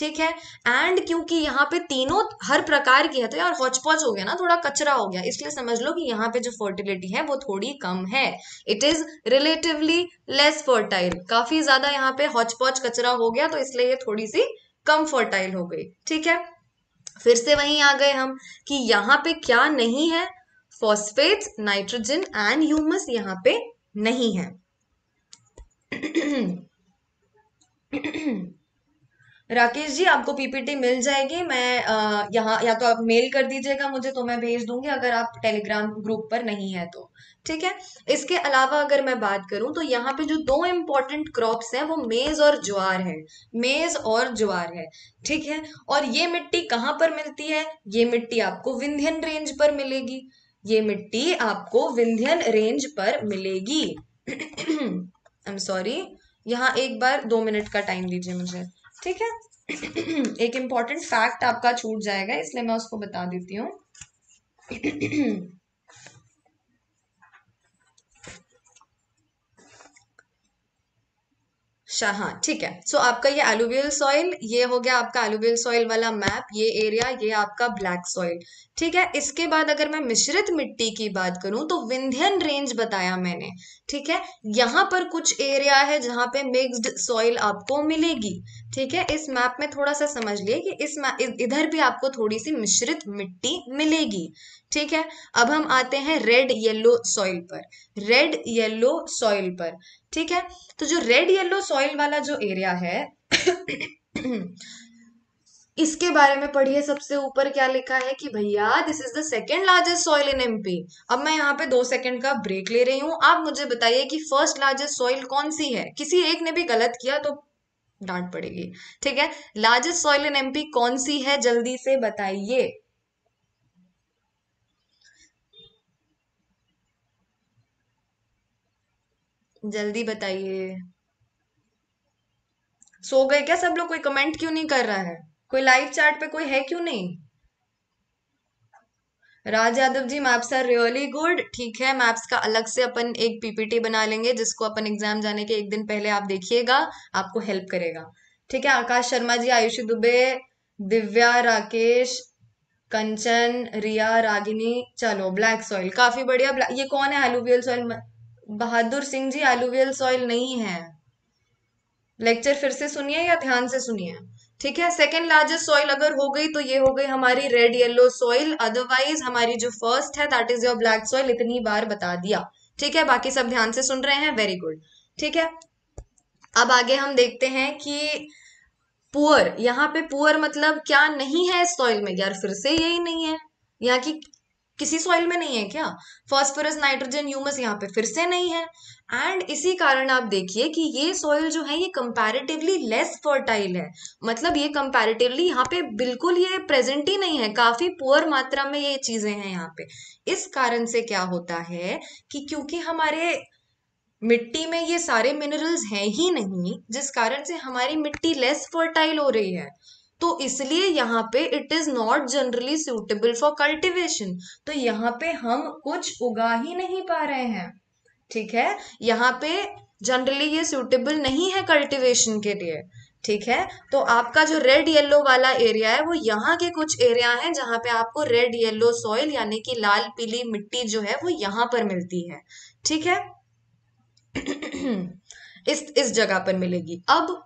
ठीक है एंड क्योंकि यहाँ पे तीनों हर प्रकार की है तो यार हॉचपॉच हो गया ना थोड़ा कचरा हो गया इसलिए समझ लो कि यहाँ पे जो फर्टिलिटी है वो थोड़ी कम है it is relatively less fertile काफी ज्यादा यहाँ पे हॉचपॉच कचरा हो गया तो इसलिए ये थोड़ी सी कम फर्टाइल हो गई ठीक है फिर से वहीं आ गए हम कि यहाँ पे क्या नहीं है फॉस्फेट नाइट्रोजन एंड ह्यूमस यहाँ पे नहीं है राकेश जी आपको पीपीटी मिल जाएगी मैं यहाँ या तो आप मेल कर दीजिएगा मुझे तो मैं भेज दूंगी अगर आप टेलीग्राम ग्रुप पर नहीं है तो ठीक है इसके अलावा अगर मैं बात करूं तो यहाँ पे जो दो इम्पॉर्टेंट क्रॉप्स हैं वो मेज और ज्वार है मेज और ज्वार है ठीक है और ये मिट्टी कहाँ पर मिलती है ये मिट्टी आपको विंध्यन रेंज पर मिलेगी ये मिट्टी आपको विंध्यन रेंज पर मिलेगी आई एम सॉरी यहाँ एक बार दो मिनट का टाइम दीजिए मुझे ठीक है एक इम्पॉर्टेंट फैक्ट आपका छूट जाएगा इसलिए मैं उसको बता देती हूँ हाँ ठीक है सो so, आपका ये एलुवियल सॉइल ये हो गया आपका एलुवियल सॉइल वाला मैप ये एरिया ये आपका ब्लैक सॉइल ठीक है इसके बाद अगर मैं मिश्रित मिट्टी की बात करूं तो विंध्यन रेंज बताया मैंने ठीक है यहां पर कुछ एरिया है जहां पे मिक्स्ड सॉइल आपको मिलेगी ठीक है इस मैप में थोड़ा सा समझ लिए कि इस इधर भी आपको थोड़ी सी मिश्रित मिट्टी मिलेगी ठीक है अब हम आते हैं रेड येलो सॉइल पर रेड येलो सॉइल पर ठीक है तो जो रेड येलो सॉइल वाला जो एरिया है इसके बारे में पढ़िए सबसे ऊपर क्या लिखा है कि भैया this is the second largest soil in MP अब मैं यहाँ पे दो सेकंड का ब्रेक ले रही हूँ आप मुझे बताइए कि फर्स्ट लार्जेस्ट सॉइल कौन सी है किसी एक ने भी गलत किया तो डांट पड़ेगी ठीक है लार्जेस्ट सॉइल इन एमपी कौन सी है जल्दी से बताइए जल्दी बताइए सो गए क्या सब लोग कोई कमेंट क्यों नहीं कर रहा है कोई लाइव चैट पे कोई है क्यों नहीं Raj Yadav ji maps are really good ठीक है मैप्स का अलग से अपन एक पीपीटी बना लेंगे जिसको अपन एग्जाम जाने के एक दिन पहले आप देखिएगा आपको हेल्प करेगा ठीक है आकाश शर्मा जी आयुषी दुबे दिव्या राकेश कंचन रिया रागिनी चलो ब्लैक सॉइल काफी बढ़िया ये कौन है alluvial soil Bahadur Singh ji alluvial soil नहीं है लेक्चर फिर से सुनिए या ध्यान से सुनिए ठीक है सेकेंड लार्जेस्ट सॉइल अगर हो गई तो ये हो गई हमारी रेड येलो सॉइल अदरवाइज हमारी जो फर्स्ट है that is your black soil इतनी बार बता दिया ठीक है बाकी सब ध्यान से सुन रहे हैं वेरी गुड ठीक है अब आगे हम देखते हैं कि पुअर यहाँ पे पुअर मतलब क्या नहीं है इस सॉइल में यार फिर से यही नहीं है यहाँ की किसी सॉइल में नहीं है क्या फॉस्फोरस नाइट्रोजन ह्यूमस यहाँ पे फिर से नहीं है एंड इसी कारण आप देखिए कि ये सॉइल जो है ये कंपैरेटिवली लेस फर्टाइल है मतलब ये कंपैरेटिवली यहाँ पे बिल्कुल ये प्रेजेंट ही नहीं है काफ़ी पुअर मात्रा में ये चीज़ें हैं यहाँ पे इस कारण से क्या होता है कि क्योंकि हमारे मिट्टी में ये सारे मिनरल्स हैं ही नहीं जिस कारण से हमारी मिट्टी लेस फर्टाइल हो रही है तो इसलिए यहाँ पे it is not generally suitable for cultivation तो यहाँ पे हम कुछ उगा ही नहीं पा रहे हैं ठीक है यहाँ पे जनरली ये सूटेबल नहीं है कल्टिवेशन के लिए ठीक है तो आपका जो रेड येलो वाला एरिया है वो यहाँ के कुछ एरिया हैं जहाँ पे आपको रेड येलो सॉइल यानी कि लाल पीली मिट्टी जो है वो यहाँ पर मिलती है ठीक है इस इस जगह पर मिलेगी अब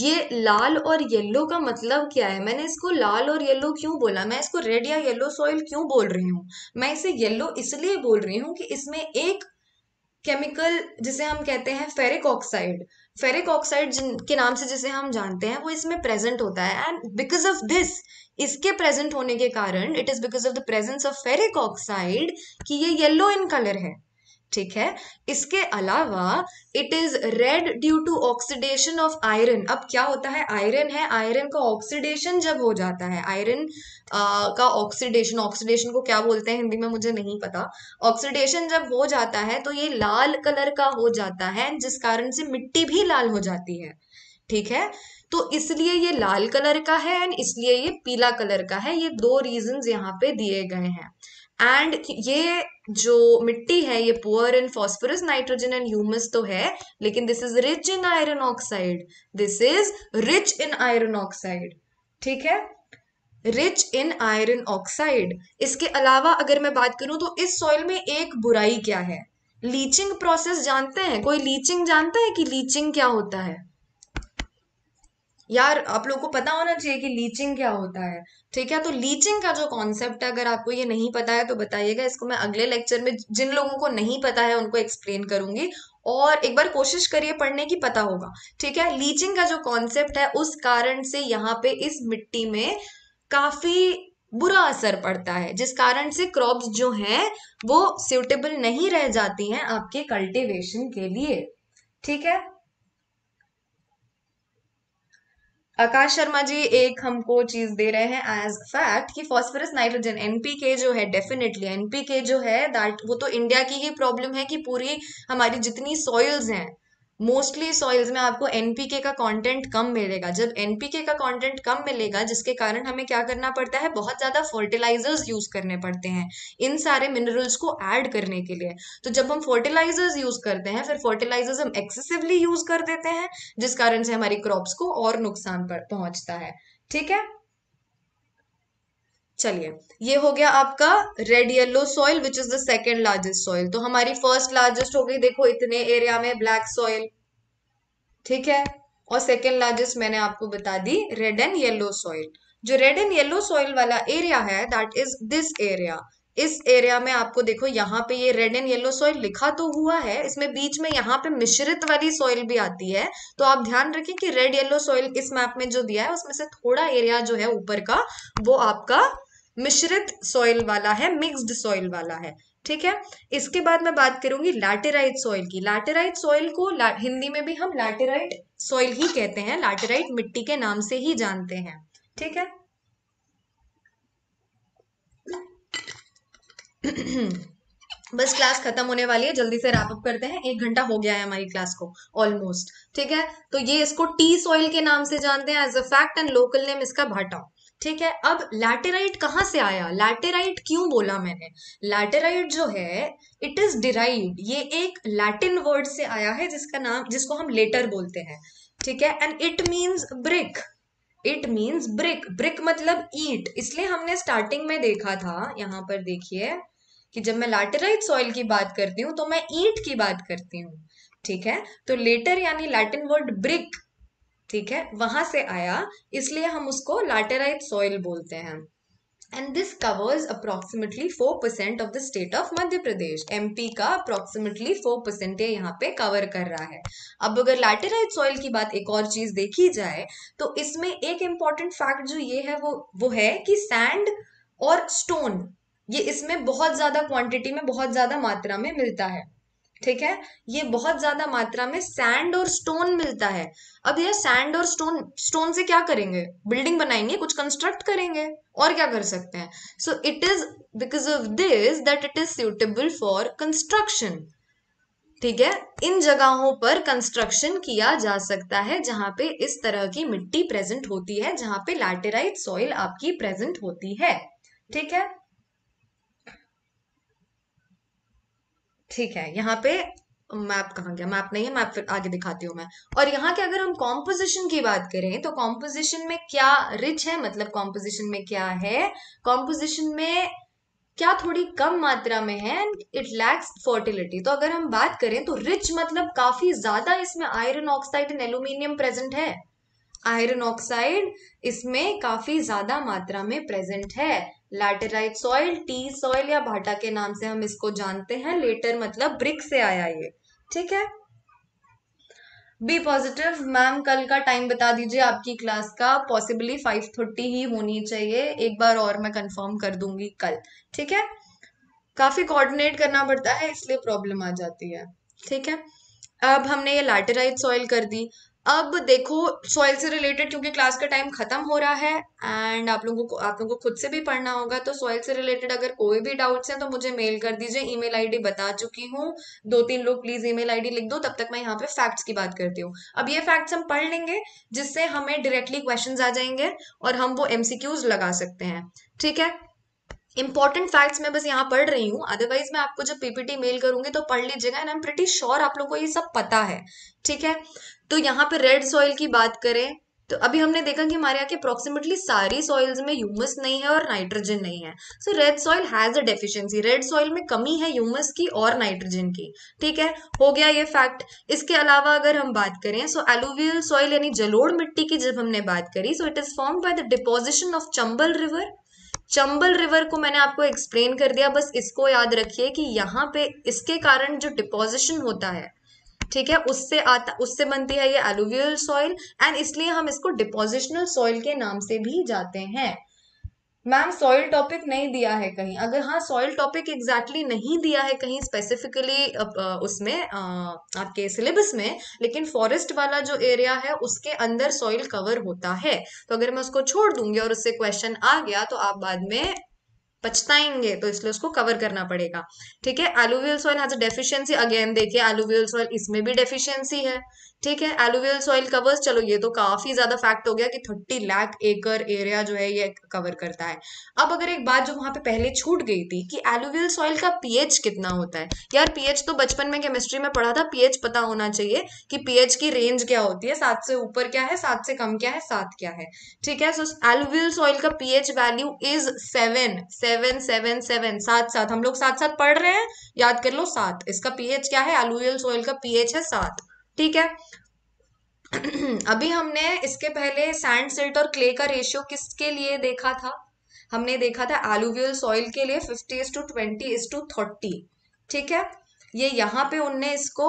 ये लाल और येलो का मतलब क्या है मैंने इसको लाल और येलो क्यों बोला मैं इसको रेड या येलो सॉइल क्यों बोल रही हूँ मैं इसे येलो इसलिए बोल रही हूँ कि इसमें एक केमिकल जिसे हम कहते हैं फेरिक ऑक्साइड फेरिक ऑक्साइड के नाम से जिसे हम जानते हैं वो इसमें प्रेजेंट होता है एंड बिकॉज ऑफ दिस इसके प्रेजेंट होने के कारण it is because of the presence of ferric oxide कि ये येलो इन कलर है ठीक है इसके अलावा it is red due to oxidation of iron अब क्या होता है आयरन है आयरन का ऑक्सीडेशन जब हो जाता है आयरन का ऑक्सीडेशन ऑक्सीडेशन को क्या बोलते हैं हिंदी में मुझे नहीं पता ऑक्सीडेशन जब हो जाता है तो ये लाल कलर का हो जाता है जिस कारण से मिट्टी भी लाल हो जाती है ठीक है तो इसलिए ये लाल कलर का है एंड इसलिए ये पीला कलर का है ये दो रीजंस यहाँ पे दिए गए हैं एंड ये जो मिट्टी है ये poor in phosphorus nitrogen and humus तो है लेकिन this is rich in iron oxide this is rich in iron oxide ठीक है रिच इन आयरन ऑक्साइड इसके अलावा अगर मैं बात करूं तो इस सॉइल में एक बुराई क्या है लीचिंग प्रोसेस जानते हैं कोई लीचिंग जानता है कि लीचिंग क्या होता है यार आप लोगों को पता होना चाहिए कि लीचिंग क्या होता है ठीक है तो लीचिंग का जो कॉन्सेप्ट है अगर आपको ये नहीं पता है तो बताइएगा इसको मैं अगले लेक्चर में जिन लोगों को नहीं पता है उनको एक्सप्लेन करूंगी और एक बार कोशिश करिए पढ़ने की पता होगा ठीक है लीचिंग का जो कॉन्सेप्ट है उस कारण से यहाँ पे इस मिट्टी में काफी बुरा असर पड़ता है जिस कारण से क्रॉप्स जो हैं वो सूटेबल नहीं रह जाती हैं आपके कल्टीवेशन के लिए ठीक है आकाश शर्मा जी एक हमको चीज दे रहे हैं एज फैक्ट कि फॉस्फोरस नाइट्रोजन एनपीके जो है डेफिनेटली एनपीके जो है दैट वो तो इंडिया की ही प्रॉब्लम है कि पूरी हमारी जितनी सॉइल्स हैं मोस्टली सॉइल्स में आपको एनपीके का कंटेंट कम मिलेगा जब एनपीके का कंटेंट कम मिलेगा जिसके कारण हमें क्या करना पड़ता है बहुत ज़्यादा फर्टिलाइजर्स यूज़ करने पड़ते हैं इन सारे मिनरल्स को ऐड करने के लिए तो जब हम फर्टिलाइजर्स यूज़ करते हैं फिर फर्टिलाइजर्स हम एक्सेसिवली यूज़ कर देते हैं जिस कारण से हमारी क्रॉप्स को और नुकसान पहुंचता है ठीक है चलिए ये हो गया आपका red yellow soil which is the second largest soil तो हमारी फर्स्ट लार्जेस्ट हो गई देखो इतने एरिया में ब्लैक सॉइल ठीक है और सेकेंड लार्जेस्ट मैंने आपको बता दी रेड एंड येलो सॉइल जो रेड एंड येलो सॉइल वाला एरिया है दैट इज दिस एरिया इस एरिया में आपको देखो यहाँ पे ये रेड एंड येलो सॉइल लिखा तो हुआ है इसमें बीच में यहाँ पे मिश्रित वाली सॉइल भी आती है तो आप ध्यान रखें कि रेड येलो सॉइल इस मैप में जो दिया है उसमें से थोड़ा एरिया जो है ऊपर का वो आपका मिश्रित सॉइल वाला है मिक्स्ड सॉइल वाला है ठीक है इसके बाद मैं बात करूंगी लैटेराइट सॉइल की लैटेराइट सॉइल को हिंदी में भी हम लैटेराइट सॉइल ही कहते हैं लैटेराइट मिट्टी के नाम से ही जानते हैं ठीक है बस क्लास खत्म होने वाली है जल्दी से रैपअप करते हैं एक घंटा हो गया है हमारी क्लास को ऑलमोस्ट ठीक है तो ये इसको टी सॉइल के नाम से जानते हैं as a fact and local name इसका भाटा ठीक है अब लैटेराइट कहाँ से आया लैटेराइट क्यों बोला मैंने लैटेराइट जो है इट इज डिराइव ये एक लैटिन वर्ड से आया है जिसका नाम जिसको हम लेटर बोलते हैं ठीक है and it means brick it means brick brick मतलब ईट इसलिए हमने स्टार्टिंग में देखा था यहाँ पर देखिए कि जब मैं लैटेराइट सॉइल की बात करती हूँ तो मैं ईट की बात करती हूँ ठीक है तो लेटर यानी लैटिन वर्ड ब्रिक ठीक है वहां से आया इसलिए हम उसको लैटेराइट सॉइल बोलते हैं and this covers approximately four percent of the state of Madhya Pradesh M P का अप्रॉक्सीमेटली फोर परसेंट ये यहाँ पे कवर कर रहा है अब अगर लैटेराइट सॉइल की बात एक और चीज देखी जाए तो इसमें एक इम्पॉर्टेंट फैक्ट जो ये है वो वो है कि सैंड और स्टोन ये इसमें बहुत ज्यादा क्वांटिटी में बहुत ज्यादा मात्रा में मिलता है ठीक है ये बहुत ज्यादा मात्रा में सैंड और स्टोन मिलता है अब ये सैंड और स्टोन स्टोन से क्या करेंगे बिल्डिंग बनाएंगे कुछ कंस्ट्रक्ट करेंगे और क्या कर सकते हैं so it is because of this that it is suitable for construction ठीक है इन जगहों पर कंस्ट्रक्शन किया जा सकता है जहां पे इस तरह की मिट्टी प्रेजेंट होती है जहां पे लैटेराइट सॉइल आपकी प्रेजेंट होती है ठीक है ठीक है यहाँ पे मैप कहाँ गया मैप नहीं है मैप फिर आगे दिखाती हूँ मैं और यहाँ के अगर हम कॉम्पोजिशन की बात करें तो कॉम्पोजिशन में क्या रिच है मतलब कॉम्पोजिशन में क्या है कॉम्पोजिशन में क्या थोड़ी कम मात्रा में है एंड इट लैक्स फर्टिलिटी तो अगर हम बात करें तो रिच मतलब काफी ज्यादा इसमें iron oxide and aluminium present है आयरन ऑक्साइड इसमें काफी ज्यादा मात्रा में प्रेजेंट है लैटेराइट सॉइल टी सॉइल या भाटा के नाम से हम इसको जानते हैं लेटर मतलब ब्रिक से आया ये ठीक है बी पॉजिटिव मैम कल का टाइम बता दीजिए आपकी क्लास का पॉसिबली फाइव थर्टी ही होनी चाहिए एक बार और मैं कंफर्म कर दूंगी कल ठीक है काफ़ी कोऑर्डिनेट करना पड़ता है इसलिए प्रॉब्लम आ जाती है ठीक है अब हमने ये लैटेराइट सॉइल कर दी अब देखो सॉइल से रिलेटेड क्योंकि क्लास का टाइम खत्म हो रहा है एंड आप लोगों को आप लोगों को खुद से भी पढ़ना होगा तो सॉइल से रिलेटेड अगर कोई भी डाउट्स हैं तो मुझे मेल कर दीजिए ईमेल आईडी बता चुकी हूँ दो तीन लोग प्लीज ईमेल आईडी लिख दो तब तक मैं यहाँ पे फैक्ट्स की बात करती हूँ अब ये फैक्ट्स हम पढ़ लेंगे जिससे हमें डायरेक्टली क्वेश्चन आ जाएंगे और हम वो एमसीक्यूज लगा सकते हैं ठीक है इंपॉर्टेंट फैक्ट्स मैं बस यहाँ पढ़ रही हूँ अदरवाइज मैं आपको जब पीपीटी मेल करूंगी तो पढ़ लीजिएगा and I am pretty sure आप लोग को ये सब पता है ठीक है तो यहाँ पर रेड सॉइल की बात करें तो अभी हमने देखा कि हमारे यहाँ के अप्रोक्सीमेटली सारी सॉइल्स में ह्यूमस नहीं है और नाइट्रोजन नहीं है so red soil has a deficiency red soil में कमी है ह्यूमस की और नाइट्रोजन की ठीक है हो गया ये फैक्ट इसके अलावा अगर हम बात करें सो एलोवियल सॉइल यानी जलोड़ मिट्टी की जब हमने बात करी so it is form by the deposition of Chambal river Chambal river को मैंने आपको एक्सप्लेन कर दिया बस इसको याद रखिए कि यहाँ पे इसके कारण जो डिपोजिशन होता है ठीक है उससे आता उससे बनती है ये एलुवियल सॉइल एंड इसलिए हम इसको डिपोजिशनल सॉइल के नाम से भी जाते हैं मैम सॉइल टॉपिक नहीं दिया है कहीं अगर हाँ सॉइल टॉपिक एग्जैक्टली नहीं दिया है कहीं स्पेसिफिकली उसमें आपके सिलेबस में लेकिन फॉरेस्ट वाला जो एरिया है उसके अंदर सॉइल कवर होता है तो अगर मैं उसको छोड़ दूंगी और उससे क्वेश्चन आ गया तो आप बाद में पछताएंगे तो इसलिए उसको कवर करना पड़ेगा ठीक है alluvial soil has deficiency again देखिए एलुवियल सॉइल इसमें भी डेफिशिएंसी है ठीक है एलुवियल सॉइल कवर्स चलो ये तो काफी ज्यादा फैक्ट हो गया कि थर्टी लाख एकर एरिया जो है ये कवर करता है अब अगर एक बात जो वहां पे पहले छूट गई थी कि एलुवियल सॉइल का पीएच कितना होता है यार पीएच तो बचपन में केमिस्ट्री में पढ़ा था पीएच पता होना चाहिए कि पीएच की रेंज क्या होती है सात से ऊपर क्या है सात से कम क्या है सात क्या है ठीक है सो एलुवियल सॉइल का pH value is seven seven seven seven सात सात हम लोग साथ साथ पढ़ रहे हैं याद कर लो सात इसका पीएच क्या है एलुवियल सॉइल का पीएच है सात ठीक है अभी हमने इसके पहले सैंड सिल्ट और क्ले का रेशियो किसके लिए देखा था हमने देखा था एलुवियल सॉइल के लिए fifty is to twenty is to thirty ठीक है ये यहाँ पे उनने इसको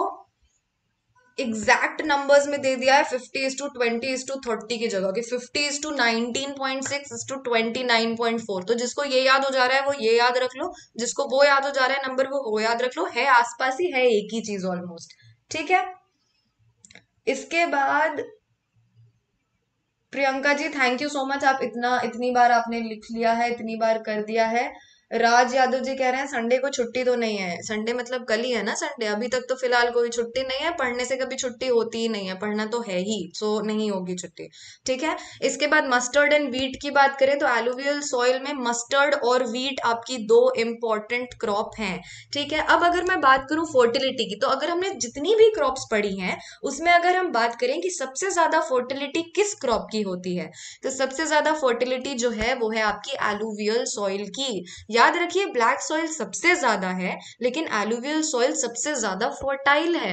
एग्जैक्ट नंबर्स में दे दिया है fifty is to twenty is to thirty की जगह fifty is to nineteen point six is to twenty nine point four तो जिसको ये याद हो जा रहा है वो ये याद रख लो जिसको वो याद हो जा रहा है नंबर वो वो याद रख लो है आसपास ही है एक ही चीज ऑलमोस्ट ठीक है इसके बाद Priyanka ji thank you so much आप इतना इतनी बार आपने लिख लिया है इतनी बार कर दिया है राज यादव जी कह रहे हैं संडे को छुट्टी तो नहीं है संडे मतलब कल ही है ना संडे अभी तक तो फिलहाल कोई छुट्टी नहीं है पढ़ने से कभी छुट्टी होती ही नहीं है पढ़ना तो है ही सो नहीं होगी छुट्टी ठीक है इसके बाद मस्टर्ड एंड वीट की बात करें तो एलुवियल सॉइल में मस्टर्ड और वीट आपकी दो इंपॉर्टेंट क्रॉप हैं ठीक है अब अगर मैं बात करूं फर्टिलिटी की तो अगर हमने जितनी भी क्रॉप्स पढ़ी हैं उसमें अगर हम बात करें कि सबसे ज्यादा फर्टिलिटी किस क्रॉप की होती है तो सबसे ज्यादा फर्टिलिटी जो है वो है आपकी एलुवियल सॉइल की याद रखिए ब्लैक सॉइल सबसे ज्यादा है लेकिन एलुवियल सॉइल सबसे ज्यादा फर्टाइल है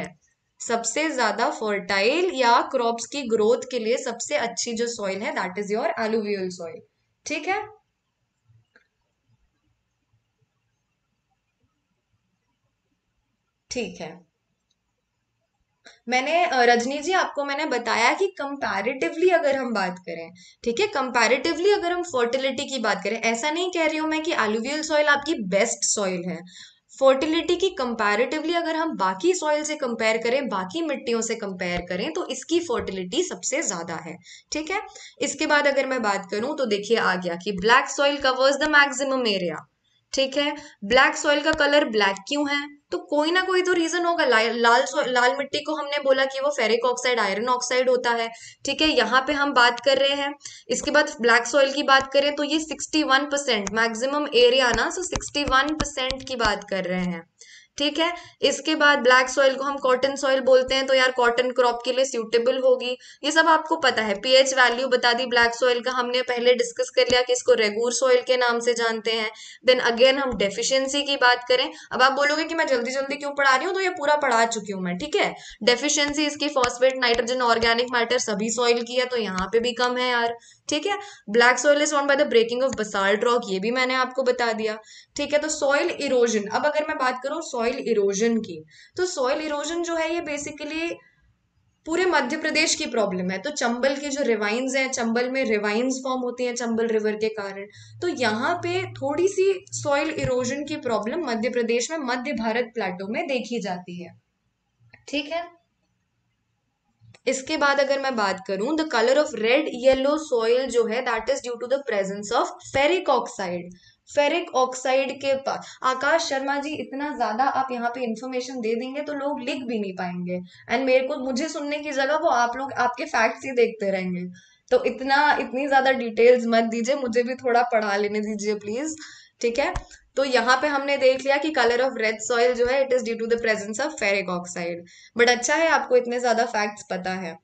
सबसे ज्यादा फर्टाइल या क्रॉप्स की ग्रोथ के लिए सबसे अच्छी जो सॉइल है that is your alluvial soil ठीक है ठीक है मैंने रजनी जी आपको मैंने बताया कि कंपैरेटिवली अगर हम बात करें ठीक है कंपैरेटिवली अगर हम फर्टिलिटी की बात करें ऐसा नहीं कह रही हूँ मैं कि एलुवियल सॉइल आपकी बेस्ट सॉइल है फर्टिलिटी की कंपैरेटिवली अगर हम बाकी सॉइल से कंपेयर करें बाकी मिट्टियों से कंपेयर करें तो इसकी फर्टिलिटी सबसे ज़्यादा है ठीक है इसके बाद अगर मैं बात करूं तो देखिए आ गया कि black soil covers the maximum area ठीक है ब्लैक सॉइल का कलर ब्लैक क्यों है तो कोई ना कोई तो रीजन होगा लाल लाल मिट्टी को हमने बोला कि वो फेरिक ऑक्साइड आयरन ऑक्साइड होता है ठीक है यहाँ पे हम बात कर रहे हैं इसके बाद ब्लैक सॉइल की बात करें तो ये 61 परसेंट मैक्सिमम एरिया ना सो 61 परसेंट की बात कर रहे हैं ठीक है इसके बाद ब्लैक सॉइल को हम कॉटन सॉइल बोलते हैं तो यार कॉटन क्रॉप के लिए सूटेबल होगी ये सब आपको पता है पीएच वैल्यू बता दी ब्लैक सॉइल का हमने पहले डिस्कस कर लिया कि इसको रेगूर सॉइल के नाम से जानते हैं देन अगेन हम डेफिशिएंसी की बात करें अब आप बोलोगे कि मैं जल्दी जल्दी क्यों पढ़ा रही हूँ तो ये पूरा पढ़ा चुकी हूँ मैं ठीक है डेफिशियंसी इसकी फॉस्फेट नाइट्रोजन ऑर्गेनिक मैटर सभी सॉइल की है तो यहाँ पे भी कम है यार ठीक है black soil is form by the breaking of basalt rock ये भी मैंने आपको बता दिया ठीक है तो सॉइल इरोजन अब अगर मैं बात करूँ सॉइल इरोजन की तो सॉइल इरोजन जो है ये बेसिकली पूरे मध्य प्रदेश की प्रॉब्लम है तो चंबल के जो रिवाइंस हैं चंबल में रिवाइंस फॉर्म होती हैं चंबल रिवर के कारण तो यहाँ पे थोड़ी सी सॉइल इरोजन की प्रॉब्लम मध्य प्रदेश में मध्य भारत प्लाटो में देखी जाती है ठीक है इसके बाद अगर मैं बात करूं the colour of red yellow soil जो है that is due to the presence of ferric oxide ferric oxide के पास आकाश शर्मा जी इतना ज्यादा आप यहाँ पे इंफॉर्मेशन दे देंगे तो लोग लिख भी नहीं पाएंगे एंड मेरे को मुझे सुनने की जगह वो आप लोग आपके फैक्ट्स ही देखते रहेंगे तो इतना इतनी ज्यादा डिटेल्स मत दीजिए मुझे भी थोड़ा पढ़ा लेने दीजिए प्लीज ठीक है तो यहाँ पे हमने देख लिया कि कलर ऑफ रेड सॉइल जो है it is due to the presence of ferric oxide but अच्छा है आपको इतने ज्यादा फैक्ट्स पता है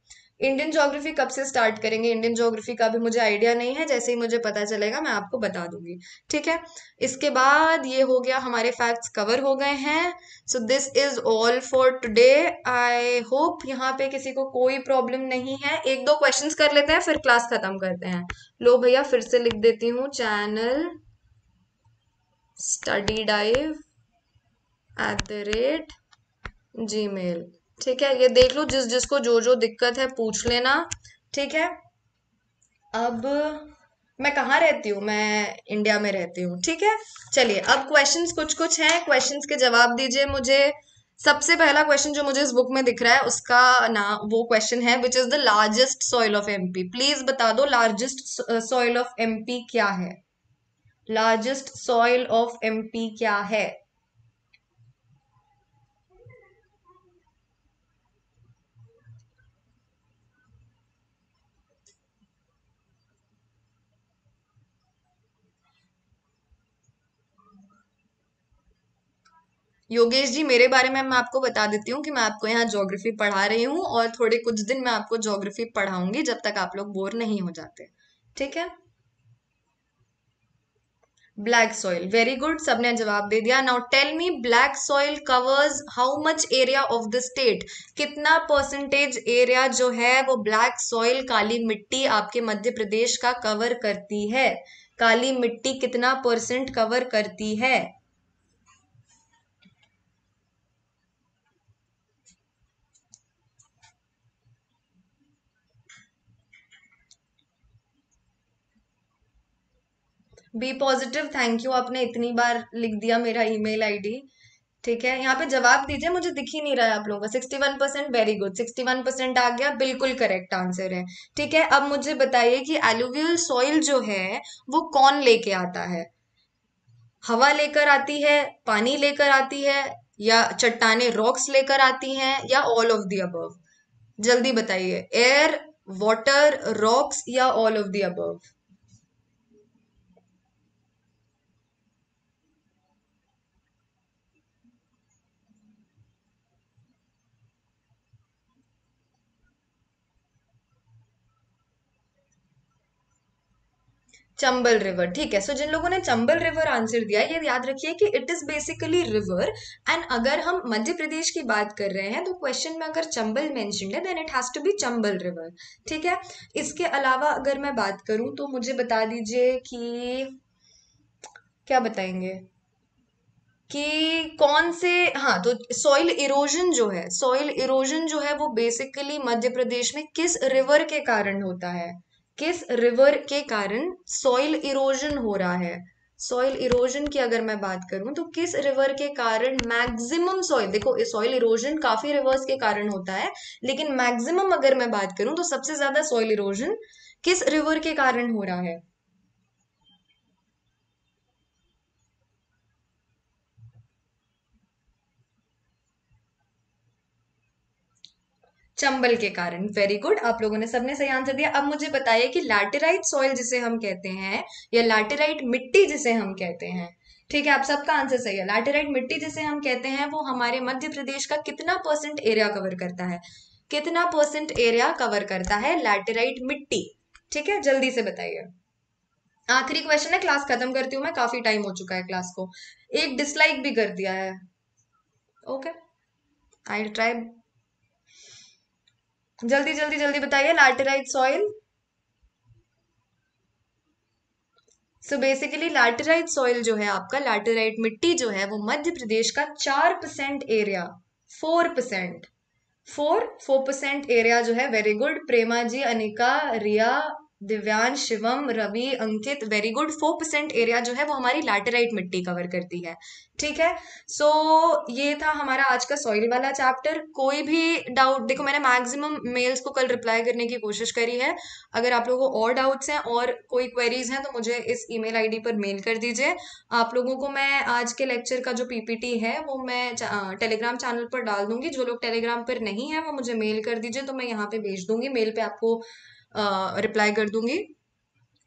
इंडियन ज्योग्राफी कब से स्टार्ट करेंगे इंडियन ज्योग्राफी का भी मुझे आइडिया नहीं है जैसे ही मुझे पता चलेगा मैं आपको बता दूंगी ठीक है इसके बाद ये हो गया हमारे फैक्ट्स कवर हो गए हैं so this is all for today I hope यहाँ पे किसी को कोई प्रॉब्लम नहीं है एक दो क्वेश्चंस कर लेते हैं फिर क्लास खत्म करते हैं लो भैया फिर से लिख देती हूँ channel study dive at the rate Gmail ठीक है ये देख लो जिस जिसको जो जो दिक्कत है पूछ लेना ठीक है अब मैं कहाँ रहती हूँ मैं इंडिया में रहती हूँ ठीक है चलिए अब क्वेश्चंस कुछ कुछ हैं क्वेश्चंस के जवाब दीजिए मुझे सबसे पहला क्वेश्चन जो मुझे इस बुक में दिख रहा है उसका नाम वो क्वेश्चन है which is the largest soil of MP please बता दो लार्जेस्ट सॉइल ऑफ एमपी क्या है लार्जेस्ट सॉइल ऑफ एमपी क्या है योगेश जी मेरे बारे में मैं आपको बता देती हूँ कि मैं आपको यहाँ ज्योग्राफी पढ़ा रही हूँ और थोड़े कुछ दिन मैं आपको ज्योग्राफी पढ़ाऊंगी जब तक आप लोग बोर नहीं हो जाते ठीक है ब्लैक सॉइल वेरी गुड सबने जवाब दे दिया now tell me black soil covers how much area of the state कितना परसेंटेज एरिया जो है वो ब्लैक सॉइल काली मिट्टी आपके मध्य प्रदेश का कवर करती है काली मिट्टी कितना परसेंट कवर करती है बी पॉजिटिव थैंक यू आपने इतनी बार लिख दिया मेरा ईमेल आईडी ठीक है यहाँ पे जवाब दीजिए मुझे दिख ही नहीं रहा है आप लोगों का sixty one percent very good sixty one percent आ गया बिल्कुल करेक्ट आंसर है ठीक है अब मुझे बताइए कि एलुवियल सॉइल जो है वो कौन लेके आता है हवा लेकर आती है पानी लेकर आती है या चट्टाने रॉक्स लेकर आती हैं या ऑल ऑफ दी अबव जल्दी बताइए एयर वाटर रॉक्स या all of the above Chambal river ठीक है सो so, जिन लोगों ने चंबल रिवर आंसर दिया ये याद रखिए कि it is basically river and अगर हम मध्य प्रदेश की बात कर रहे हैं तो क्वेश्चन में अगर चंबल मेंशन है then it has to be Chambal river ठीक है इसके अलावा अगर मैं बात करूं तो मुझे बता दीजिए कि क्या बताएंगे कि कौन से हाँ तो सॉइल इरोजन जो है सॉइल इरोजन जो है वो बेसिकली मध्य प्रदेश में किस रिवर के कारण होता है किस रिवर के कारण सॉइल इरोजन हो रहा है सॉइल इरोजन की अगर मैं बात करूं तो किस रिवर के कारण मैक्सिमम सॉइल देखो सॉइल इरोजन काफी रिवर्स के कारण होता है लेकिन मैक्सिमम अगर मैं बात करूं तो सबसे ज्यादा सॉइल इरोजन किस रिवर के कारण हो रहा है चंबल के कारण वेरी गुड आप लोगों ने सबने सही आंसर दिया अब मुझे बताइए कि लैटेराइट सॉइल जिसे हम कहते हैं या लैटेराइट मिट्टी जिसे हम कहते हैं ठीक है आप सबका आंसर सही है लैटेराइट मिट्टी जिसे हम कहते हैं वो हमारे मध्य प्रदेश का कितना परसेंट एरिया कवर करता है कितना परसेंट एरिया कवर करता है लैटेराइट मिट्टी ठीक है जल्दी से बताइए आखिरी क्वेश्चन है क्लास खत्म करती हूँ मैं काफी टाइम हो चुका है क्लास को एक डिसलाइक भी कर दिया है ओके आई ट्राई जल्दी जल्दी जल्दी बताइए laterite soil so basically laterite soil जो है आपका लैटेराइट मिट्टी जो है वो मध्य प्रदेश का चार percent area four percent four four percent area जो है very good Prema ji Anika Riya Divyan Shivam Ravi Ankit very good four percent area जो है वो हमारी लैटेराइट मिट्टी कवर करती है ठीक है सो so, ये था हमारा आज का सॉइल वाला चैप्टर कोई भी डाउट देखो मैंने मैक्सिमम मेल्स को कल रिप्लाई करने की कोशिश करी है अगर आप लोगों को और डाउट्स हैं और कोई क्वेरीज हैं तो मुझे इस ईमेल आईडी पर मेल कर दीजिए आप लोगों को मैं आज के लेक्चर का जो पीपीटी है वो मैं टेलीग्राम चैनल पर डाल दूंगी जो लोग टेलीग्राम पर नहीं है वो मुझे मेल कर दीजिए तो मैं यहाँ पे भेज दूंगी मेल पे आपको रिप्लाई कर दूंगी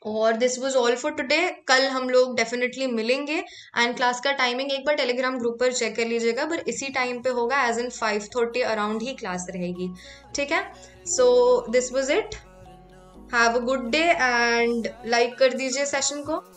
और this was all for today कल हम लोग डेफिनेटली मिलेंगे एंड क्लास का टाइमिंग एक बार टेलीग्राम ग्रुप पर चेक कर लीजिएगा पर इसी टाइम पे होगा as in five thirty around ही क्लास रहेगी ठीक है so this was it have a good day and like कर दीजिए सेशन को